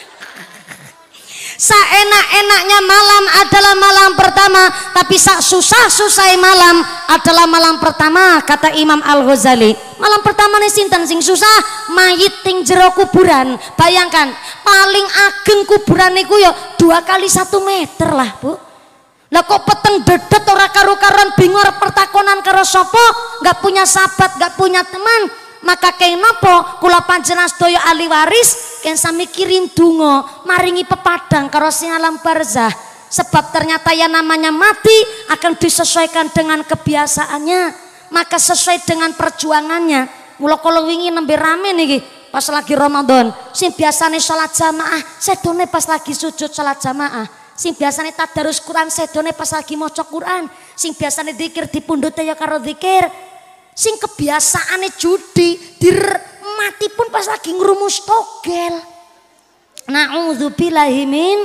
Sa enak enaknya malam adalah malam pertama, tapi sak susah susai malam adalah malam pertama, kata Imam Al-Ghazali. Malam pertama nih sinten sing susah, mayit ting jero kuburan. Bayangkan, paling ageng kuburan niku yo ya dua kali satu meter lah, Bu. Lah kok peteng dedet ora karu karuan bingung pertakonan karo sapa, nggak punya sahabat, nggak punya teman, maka kenapa kula panjenengan sedaya ahli waris ken sami kirim donga maringi pepadang karo sing alam barzah sebab ternyata yang namanya mati akan disesuaikan dengan kebiasaannya maka sesuai dengan perjuangannya mula kalau wingi nembe rame niki pas lagi Ramadan sing biasane salat jamaah sedone pas lagi sujud salat jamaah sing tak tadarus Quran sedone pas lagi maca Quran, sing biasane zikir dipundhute ya karo zikir, sing kebiasaannya judi dir mati pun pas lagi ngerumus togel. na'udzubillahimin himin,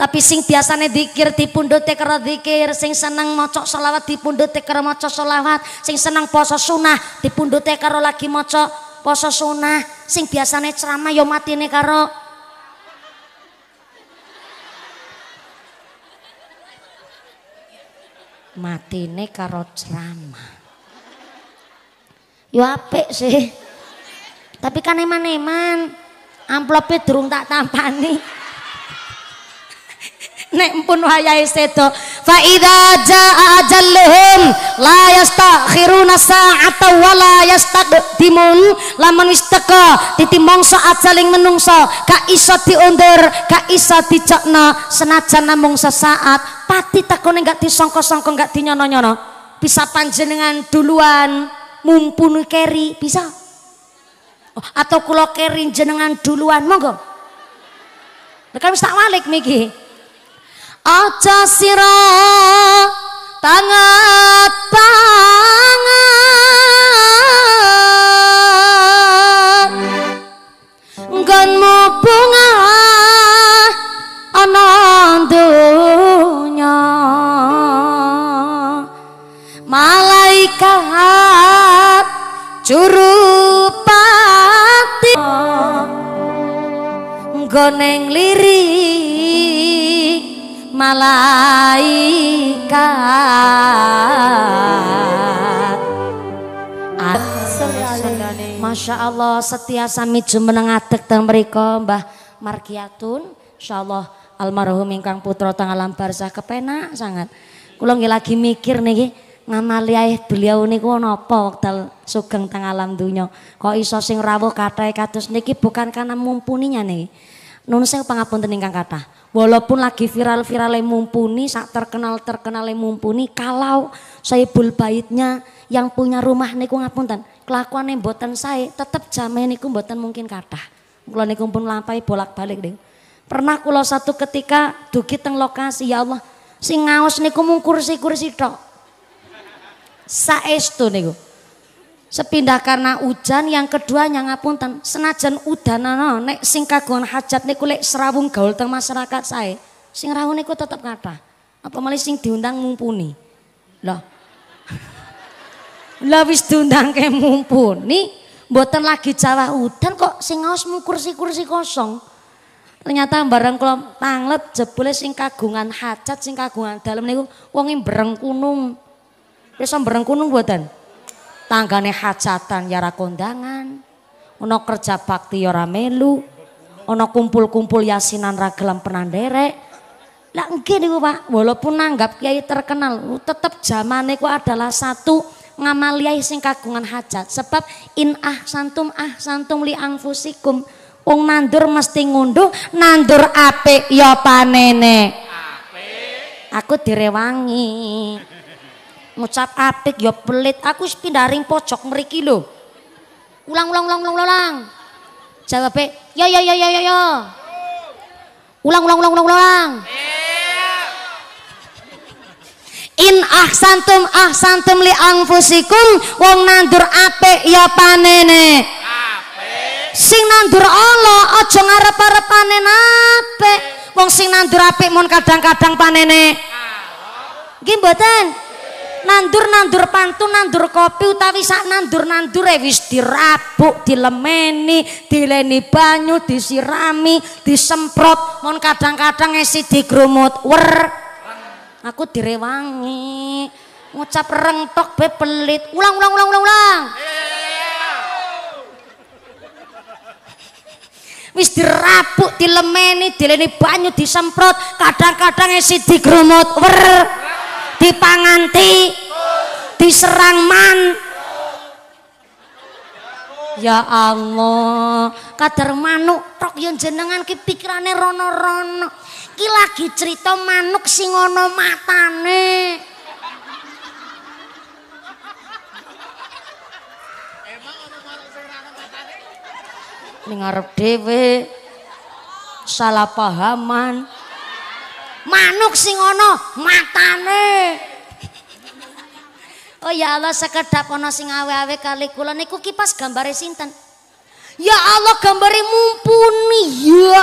tapi sing biasane dikir dipundhut e karo dikir, sing seneng maca selawat dipundhut e karo maca selawat, sing seneng poso sunah dipundhut e karo lagi maca poso sunah, sing biasane ceramah ya matine karo nih karo ceramah. Ya apik sih. Tapi kan eman-eman. Amplopnya durung tak tampani. Nek pun wayahe sedo. Fa idza jaa ajalluhum la yastakhiruna sa'ata wa la yastaqdimun. Lamun wis teko titim ajaling menungsa ka iso diundur, ka iso dicekno senajan namung sesaat. Pati tekone gak disangka-sangka gak dinyono-nyono. Bisa panjenengan duluan mumpuni keri bisa oh, atau kulo kerin jenengan duluan monggo Rekan tak walik miki Aja siro tangat banget Curupati Goneng lirik malaikat Masya Allah setia sami jumeneng adek dan mereka Mbah Markiatun Insya Allah almarhum ingkang putra tanggal lambar saya kepenak sangat Kulo lagi mikir nih ngamaliah beliau niku napa wekdal sugeng teng alam donya kok iso sing rawuh kathah e kados niki bukan karena mumpuninya nih nun sing pangapunten ingkang kathah walaupun lagi viral viral yang mumpuni sak terkenal terkenal yang mumpuni kalau saya bul Baitnya yang punya rumah niku kelakuan nih buatan saya tetap jamai niku buatan mungkin kata Kalau niku pun lampai bolak-balik deh pernah kulo satu ketika dugi teng lokasi ya Allah sing ngaos niku mung kursi-kursi tok saestu niku. Sepindah karena hujan yang kedua yang ngapunten senajan udanana nek sing kagungan hajat niku lek serabung gaul teng masyarakat saya. Sing rawon niku tetep kathah. Apa malah sing diundang mumpuni. Loh. Lah wis diundang ke mumpuni, buatan lagi Jawa udan kok sing ngaos kursi-kursi kosong. Ternyata barang kula tanglet jebule sing kagungan hajat, sing kagungan dalam niku wong breng kunung. Ya bereng kunung buatan. Tanggane hajatan yara kondangan. Ono kerja bakti yara melu. Ono kumpul-kumpul yasinan ragelam penandere. penanderek. Lah nggih Pak, walaupun nanggap kiai terkenal, tetap zamane ku adalah satu ngamaliai sing kagungan hajat sebab in ah santum ah santum li angfusikum ung nandur mesti ngunduh, nandur ape ya panene. Aku direwangi ngucap apik ya pelit. Aku wis pindaring pojok mriki lho. Ulang ulang ulang ulang ulang. Jawabe, ya ya ya ya ya ya. Ulang ulang ulang ulang ulang. In ahsantum ahsantum li anfusikum wong nandur apik ya panene. Sing nandur Allah aja ngarep-arep panen apik. Wong sing nandur apik mun kadang-kadang panene. Nggih mboten? nandur-nandur pantun, nandur kopi utawi sak nandur-nandur e wis dirabuk, dilemeni, dileni banyu, disirami, disemprot, mon kadang-kadang esi digrumut. Wer. Aku direwangi. Ngucap rengtok tok be pelit. Ulang ulang ulang ulang ulang. Wis dirabuk, dilemeni, dileni banyu, disemprot, kadang-kadang esi digrumut. Wer. dipanganti diserang man ya Allah kader manuk tok yang jenengan ki pikirane rono rono ki lagi cerita manuk sing ono matane ini ngarep dewe salah pahaman manuk sing ana matane Oh ya Allah sekedap ana sing awe-awe kali kula niku kipas gambare sinten Ya Allah gambare mumpuni ya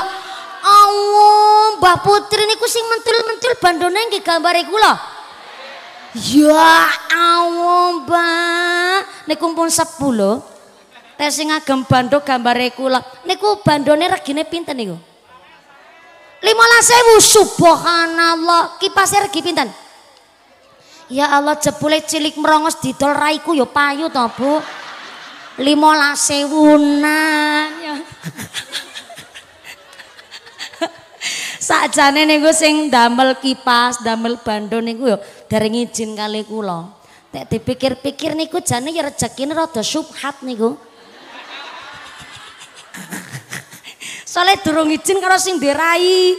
Allah Mbah Putri niku sing mentul-mentul bandone nggih gambare kula Ya Allah mbak. niku pun 10 Tes sing agem bandho gambare kula niku bandone regine pinten niku lima sewu subhanallah kipas ergi pinten ya Allah jebule cilik merongos didol raiku ya payu to bu lima sewunan ya. sakjane niku sing damel kipas damel bandon niku ya dereng izin kali kula tak dipikir-pikir niku jane ya rezekine rada subhat niku Soalnya durung izin karo sing dirai.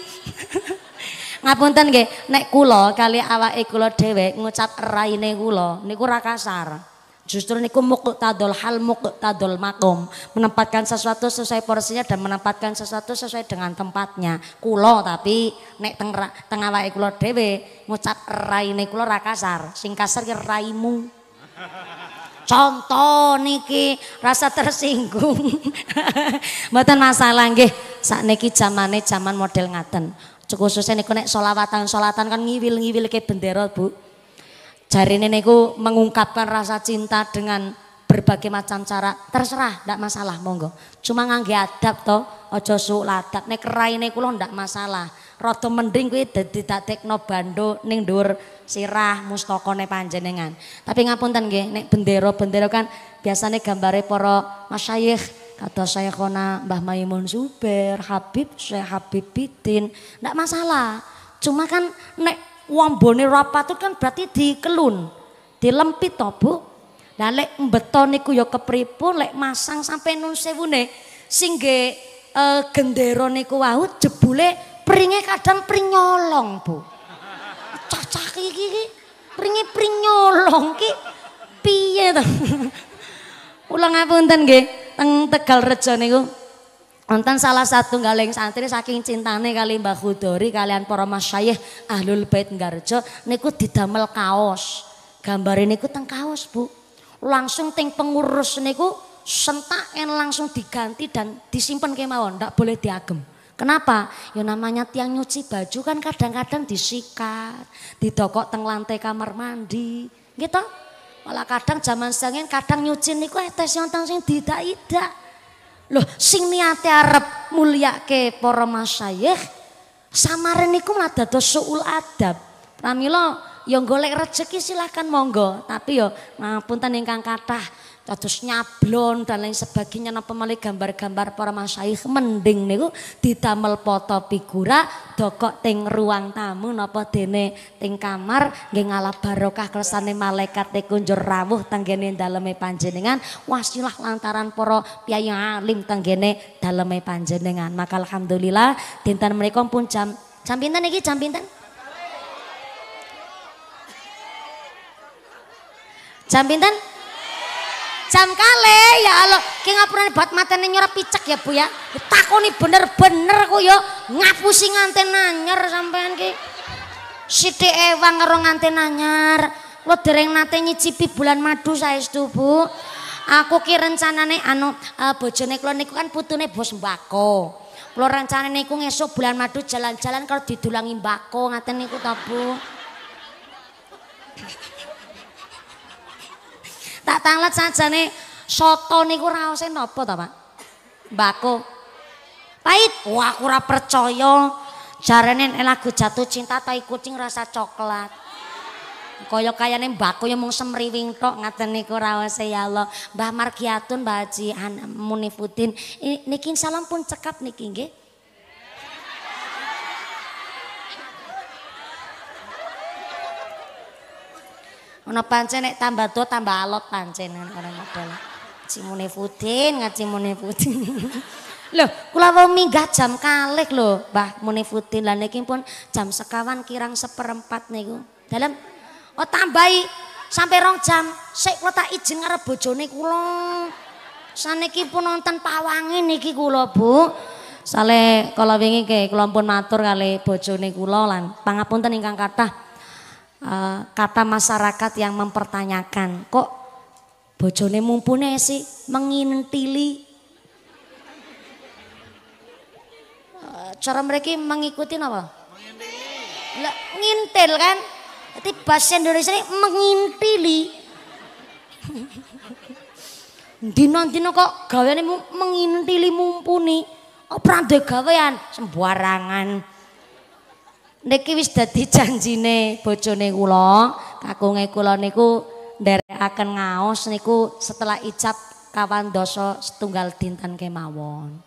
Ngapunten nggih, nek kula kali awake kula dhewe ngucap raine kula niku ra kasar. Justru niku muqtadul hal muqtadul makom menempatkan sesuatu sesuai porsinya dan menempatkan sesuatu sesuai dengan tempatnya. Kulo tapi nek teng teng awake kula dhewe ngucap raine kula ra kasar, sing kasar ki raimu contoh niki rasa tersinggung mboten masalah nggih saat zamane zaman model ngaten khususnya niku nek solawatan solatan kan ngiwil ngiwil ke bendera bu cari ini niku mengungkapkan rasa cinta dengan berbagai macam cara terserah ndak masalah monggo cuma ngangge adab to ojo sulat nek kerai niku lo ndak masalah rada mending kuwi dadi dadekno bandho ning dhuwur sirah mustakane panjenengan. Tapi ngapunten nggih nek bendera-bendera kan biasanya gambare para masyayikh kata Syekhona Mbah Maimun super Habib Syekh Habib Bidin, ndak masalah. Cuma kan nek wambone itu kan berarti dikelun, dilempit to, Bu. Lah lek mbeto niku ya kepripun lek masang sampai nun sewune sing nggih e, gendera niku wau jebule Pringe kadang pring nyolong, Bu. Cacah kiki, iki pringe pring nyolong ki piye to? Ulang ngapunten nggih, teng Tegal Rejo niku Wonten salah satu galeng santri saking cintane kali mbak Hudori kalian para masyayikh Ahlul Bait rejo, niku didamel kaos. Gambare niku teng kaos, Bu. Langsung teng pengurus niku sentak langsung diganti dan disimpan kemawon, ndak boleh diagem. Kenapa? Ya namanya tiang nyuci baju kan kadang-kadang disikat, didokok teng lantai kamar mandi, gitu. Malah kadang zaman sengen kadang nyuci niku etes eh, yang tang sing tidak. idak Loh, sing niate arep ke para masyayikh samare niku malah dados suul adab. Pramila yang golek rezeki silahkan monggo, tapi yo ya, ngapunten ingkang kathah kados nyablon dan lain sebagainya napa malih gambar-gambar para masyayikh mending niku didamel foto figura dokok teng ruang tamu napa dene teng kamar nggih ngalah barokah kersane malaikat niku njur rawuh tenggene daleme panjenengan wasilah lantaran para piyai alim tenggene daleme panjenengan maka alhamdulillah dinten mereka pun jam jam pinten iki jam pinten jam pinten jam kali ya Allah ki ngapura bat matene nyora picek ya bu ya takoni bener-bener ku yo ngapusi nganti nanyar sampean ki Siti Ewa ngero nganti nanyar lo dereng nate nyicipi bulan madu saya istu bu aku ki rencanane anu uh, bojone klo niku kan putune bos mbako lo rencanane niku ngesok bulan madu jalan-jalan kalau didulangi mbako ngaten niku tau bu Tak tanglet sajane soto niku raose napa ta, Pak? Mbako. Pahit. Wah, aku ora percaya. Jarane lagu jatuh cinta tai kucing rasa coklat. Kaya kayane mbako yo mung semriwing tok ngaten niku raose ya Allah. Mbah Margiatun, Mbah Haji Munifudin, niki salam pun cekap niki nggih. Ono pancen nek tambah tua tambah alot pancen orang model. Cimune Fudin ngaji mune Fudin. Loh, kula wau minggah jam kalih lho, Mbah Munifudin. Lah niki pun jam sekawan kirang seperempat niku. Dalam oh tambahi sampai rong jam. Sik kula tak izin ngarep bojone kula. Saniki pun nonton pawangi niki kula, Bu. Sale kala wingi ke kula pun matur kali bojone kula lan pangapunten ingkang kathah. Eh, kata masyarakat yang mempertanyakan kok bojone mumpune sih mengintili eh, cara mereka mengikuti apa? ngintil kan? tapi bahasa Indonesia ini mengintili. Dino-dino kok kalian mengintili mumpuni. Oh, prandhe gawean sembarangan niki wis dadi janjine bojone kula, kakunge kula niku akan ngaos niku setelah icap kawan doso setunggal dinten kemawon.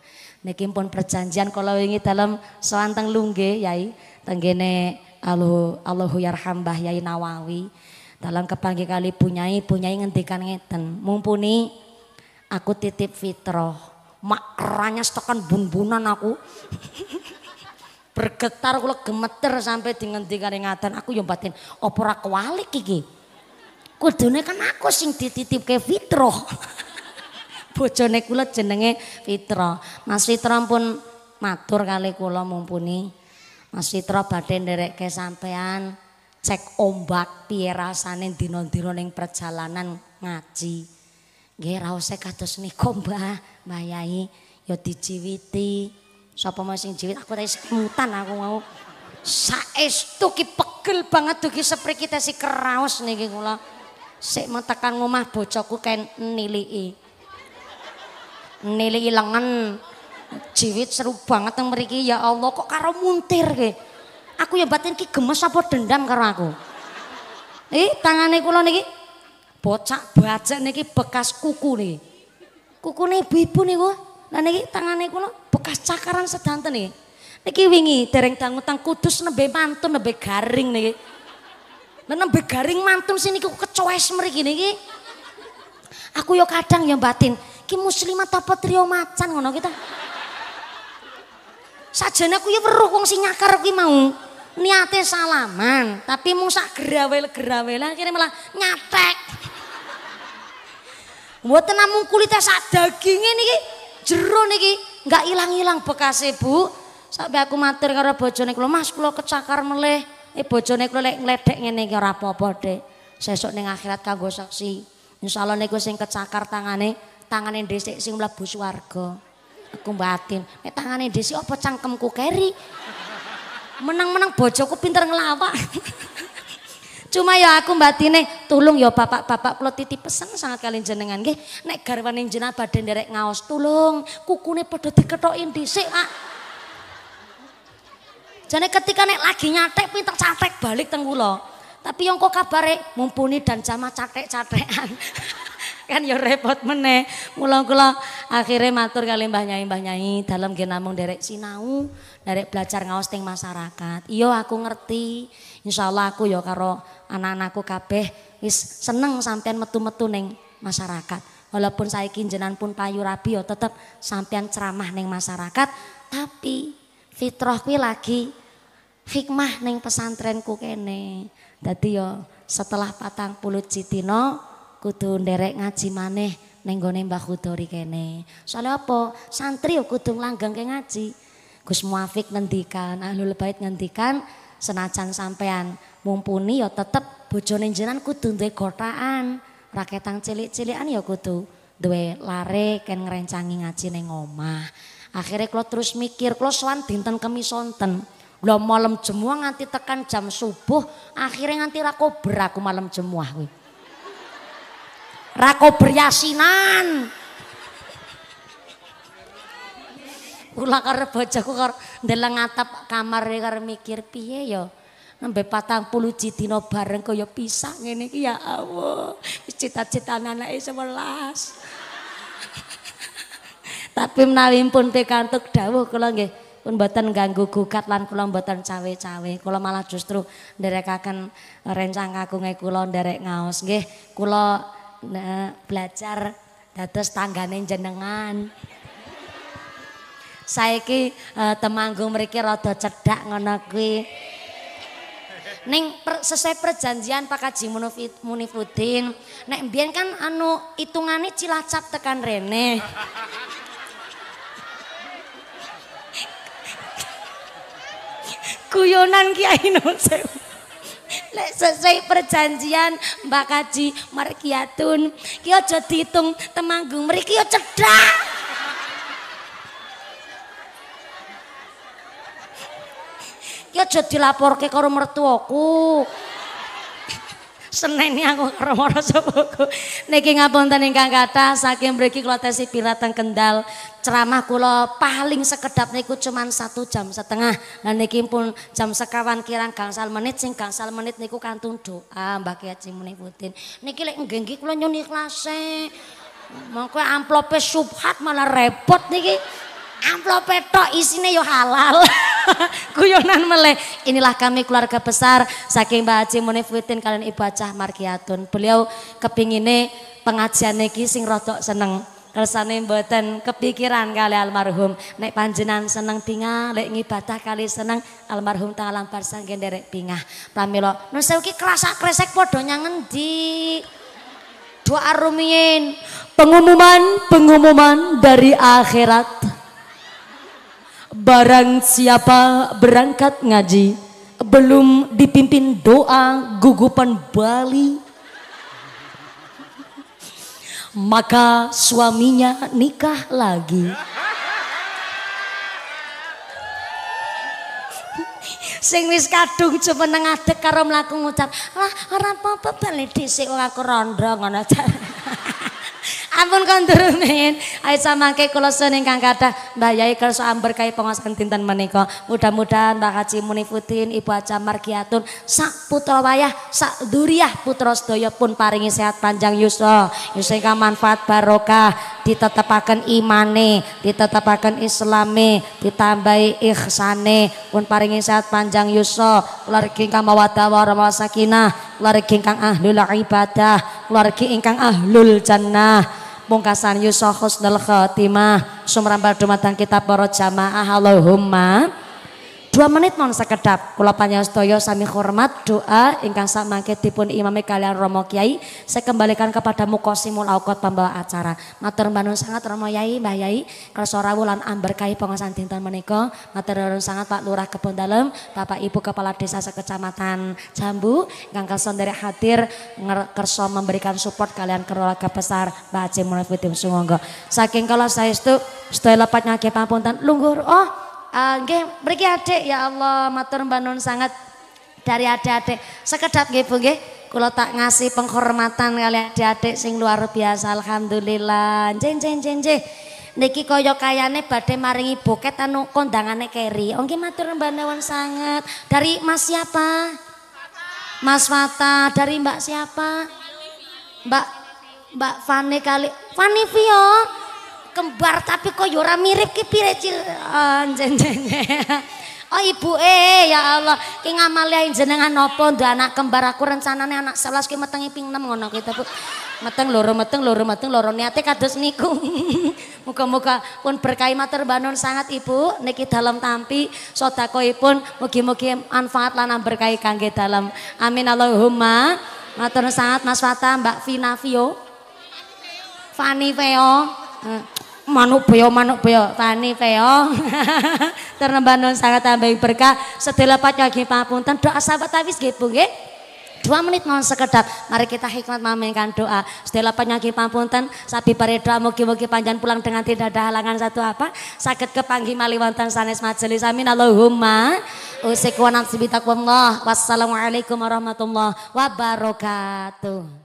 Niki pun perjanjian kalau wingi dalam sewanteng lungge Yai tenggene Allahu Allahu yarham Mbah Yai Nawawi. Dalam kepanggih kali punyai punyai ngendikan ngeten, mumpuni aku titip fitroh. Mak stokan bumbunan aku. bergetar kula gemeter sampai dengan tiga ringatan aku yo batin apa kiki kewalik kudune kan aku sing ke Fitro bojone kula jenenge Fitro Mas Fitro pun matur kali kula mumpuni Mas Fitro derek ke sampean cek ombak piye rasane dinon dina ning perjalanan ngaji nggih ra usah kados nika Mbah yoti Yai ya dijiwiti Sapa mau sing jiwit aku tadi semutan aku mau. tuh ki pegel banget tuh ki seperti kita si keraos niki kula. mau tekan ngomah bocoku kan nilii. Nilii lengan. Jiwit seru banget yang meriki ya Allah kok karo muntir ke. Aku ya batin ki gemes apa dendam karo aku. ih tangane kula niki bocak baca niki bekas kuku nih kuku nih ibu-ibu gua Nah niki tangane kula bekas cakaran sedanten niki. Niki wingi dereng tang kudus nembe mantun nembe garing niki. Lah nembe garing mantun sini niku kecoes mriki niki. Aku yo kadang yo batin, ki muslimat apa trio macan ngono kita. Gitu. Sajane aku yo weruh wong sing nyakar kuwi mau. Niate salaman, tapi mung sak gerawel-gerawel akhirnya malah nyatek. Mboten namung kulite sak daginge niki jero niki nggak ilang-ilang bekas ibu Sampai aku matur karena bojone kula, Mas ke kecakar meleh. Eh bojone kula lek ngledek ngene kira ora apa-apa, Dik. Sesuk ning akhirat kanggo saksi. Insyaallah niku sing kecakar tangane, tangane dhisik sing mlebu warga Aku batin, Eh tangane desi apa cangkemku keri. Menang-menang bojoku pinter ngelawak. Cuma ya aku Tine, tulung ya bapak-bapak kula titip pesan sangat kalian jenengan nggih. Nek garwane jenengan badan nderek ngaos tulung kukune padha dikethoki di Pak. Jadi ketika nek lagi nyatek pinter catek balik tenggulo. Tapi yang kok kabare mumpuni dan jama catek-catekan. kan ya repot meneh. Mula kula akhirnya matur kali Mbah Nyai Mbah Nyai dalam genamung derek sinau, derek belajar ngaos teng masyarakat. Iyo aku ngerti. Insya Allah aku ya karo anak-anakku kabeh wis seneng sampean metu-metu neng masyarakat. Walaupun saya kinjenan pun payu rabi ya tetep sampean ceramah neng masyarakat, tapi fitrah kuwi lagi hikmah neng pesantrenku kene. Dadi yo ya setelah patang puluh citino kudu nderek ngaji maneh neng gone Mbah Kudori kene. Soale apa? Santri yo ya kudu langgeng ke ngaji. Gus Muafik ngendikan, Ahlul Bait ngendikan, senajan sampean mumpuni ya tetep bojone jenengan kudu duwe kotaan Raketang cilik-cilikan ya kudu duwe lare ken ngrencangi ngaji ning omah. Akhirnya kalau terus mikir, kalau selan dinten kemisonten, Lho malam jemuah nganti tekan jam subuh, akhirnya nganti rako beraku malam jemuah kuwi. rako yasinan. Kula karo bojoku karo ndeleng atap kamar e karo mikir piye ya. nembe 40 dina bareng kaya pisah ngene iki ya Allah. Wis cita-citane anake 11. Tapi menawi pun pikantuk dawuh kula nggih pun mboten ganggu gugat lan kula mboten cawe-cawe. Kula malah justru nderekaken rencang kagunge kula nderek ngaos nggih. Kula eh, belajar dados tanggane jenengan saiki uh, temanggung mriki rada cedak ngono kuwi. Ning per, sesuai perjanjian Pak Haji Munifudin, nek mbiyen kan anu hitungane Cilacap tekan rene. Kuyonan Kiai Nur Lek sesuai perjanjian Mbak Kaji markiatun ki aja diitung temanggung mriki yo ya cedak. Ki aja ke karo mertuaku. Seneni ya, aku karo marasabuku. Niki ngapunten ingkang kathah saking mriki kula tesi pirateng Kendal. Ceramah kula paling sekedap niku cuman satu jam setengah. Dan niki pun jam sekawan kirang gangsal menit sing gangsal menit niku kantun doa Mbah Kiai cimuni Munifuddin. Niki lek nggih nggih kula nyun ikhlase. Mengko amplope subhat malah repot niki amplop petok isinya yo halal. Guyonan meleh. Inilah kami keluarga besar saking Mbak Haji Witin kalian Ibu Acah Markiatun. Beliau kepingine pengajian niki sing rodok seneng. Kersane mboten kepikiran kali almarhum. Nek panjenan seneng pingah, lek ngibadah kali seneng almarhum tang lampar genderek derek pingah. Pramila, nusa kerasa kresek padha nyang endi? Doa rumiyin, pengumuman-pengumuman dari akhirat. Barang siapa berangkat ngaji belum dipimpin doa gugupan Bali maka suaminya nikah lagi sing wis kadung cuma adek karo mlaku ngucap lah ora apa-apa bali dhisik aku rondo ngono Ampun kon durung sama Ayo samangke kula sun ingkang kathah Mbah Yai kersa amberkahi pengawasan dinten menika. Mudah-mudahan Mbah Haji Munifuddin, Ibu Haja Margiatun sak putra wayah, sak duriah putra sedaya pun paringi sehat panjang yuso. Yuso ingkang manfaat barokah, ditetapakan imane, ditetapakan islame, ditambahi ihsane, pun paringi sehat panjang yuswa. Lari ingkang mawaddah warahmah sakinah, keluarga ingkang ahlul ibadah, keluarga ingkang ahlul jannah pungkasan yusa husnul khotimah sumrambar dumatang kita para jamaah Allahumma Dua menit non sekedap. Kula panyastoyo sami hormat doa ingkang samangke dipun imami kalian Romo Kiai. Saya kembalikan kepada mukosimul aukot pembawa acara. Matur manun sangat Romo Yai, Mbah Yai. Kersa rawuh lan amber kai pengasan dinten menika. Matur manun sangat Pak Lurah Kebon Dalem, Bapak Ibu Kepala Desa sekecamatan Jambu ingkang kersa dari hadir kersa memberikan support kalian keluarga besar Mbah Haji Munaf Saking kalau saya itu setelah lepatnya ke tan lungguh oh Eh, nggih, mriki adik ya Allah matur mbanun sangat dari adik-adik. Sekedap nggih Bu nggih. Kula tak ngasih penghormatan kali adik-adik sing luar biasa alhamdulillah. Jeng jeng jeng jeng. Niki kaya kayane badhe maringi boket anu kondangane keri. Oh, nggih matur mbanun sangat. Dari Mas siapa? Mas Fata. Dari Mbak siapa? Mbak Mbak Fani kali. Fani Vio kembar tapi kok yura ya mirip ki pire cil ah, Oh ibu eh ya Allah, ki ngamali jenengan nopo ndak anak kembar aku rencananya anak sebelas ki metengi ping nam ngono kita Bu. mateng loro mateng loro mateng loro niate kados niku. muka muka pun berkahi matur banun sangat Ibu niki dalam tampi sedakoipun mugi-mugi manfaat lan berkahi kangge dalam. Amin Allahumma. Matur sangat Mas Fata, Mbak Vina Vio. Fani Veo manuk beo manuk beo tani keo non sangat tambah berkah Setelah sedela pacagi punten doa sahabat habis gitu nggih dua menit non sekedap mari kita hikmat memainkan doa setelah penyakit pampunten sapi pare doa mugi-mugi panjang pulang dengan tidak ada halangan satu apa sakit kepanggi mali wonten sanes majelis amin Allahumma usik wa wassalamualaikum warahmatullahi wabarakatuh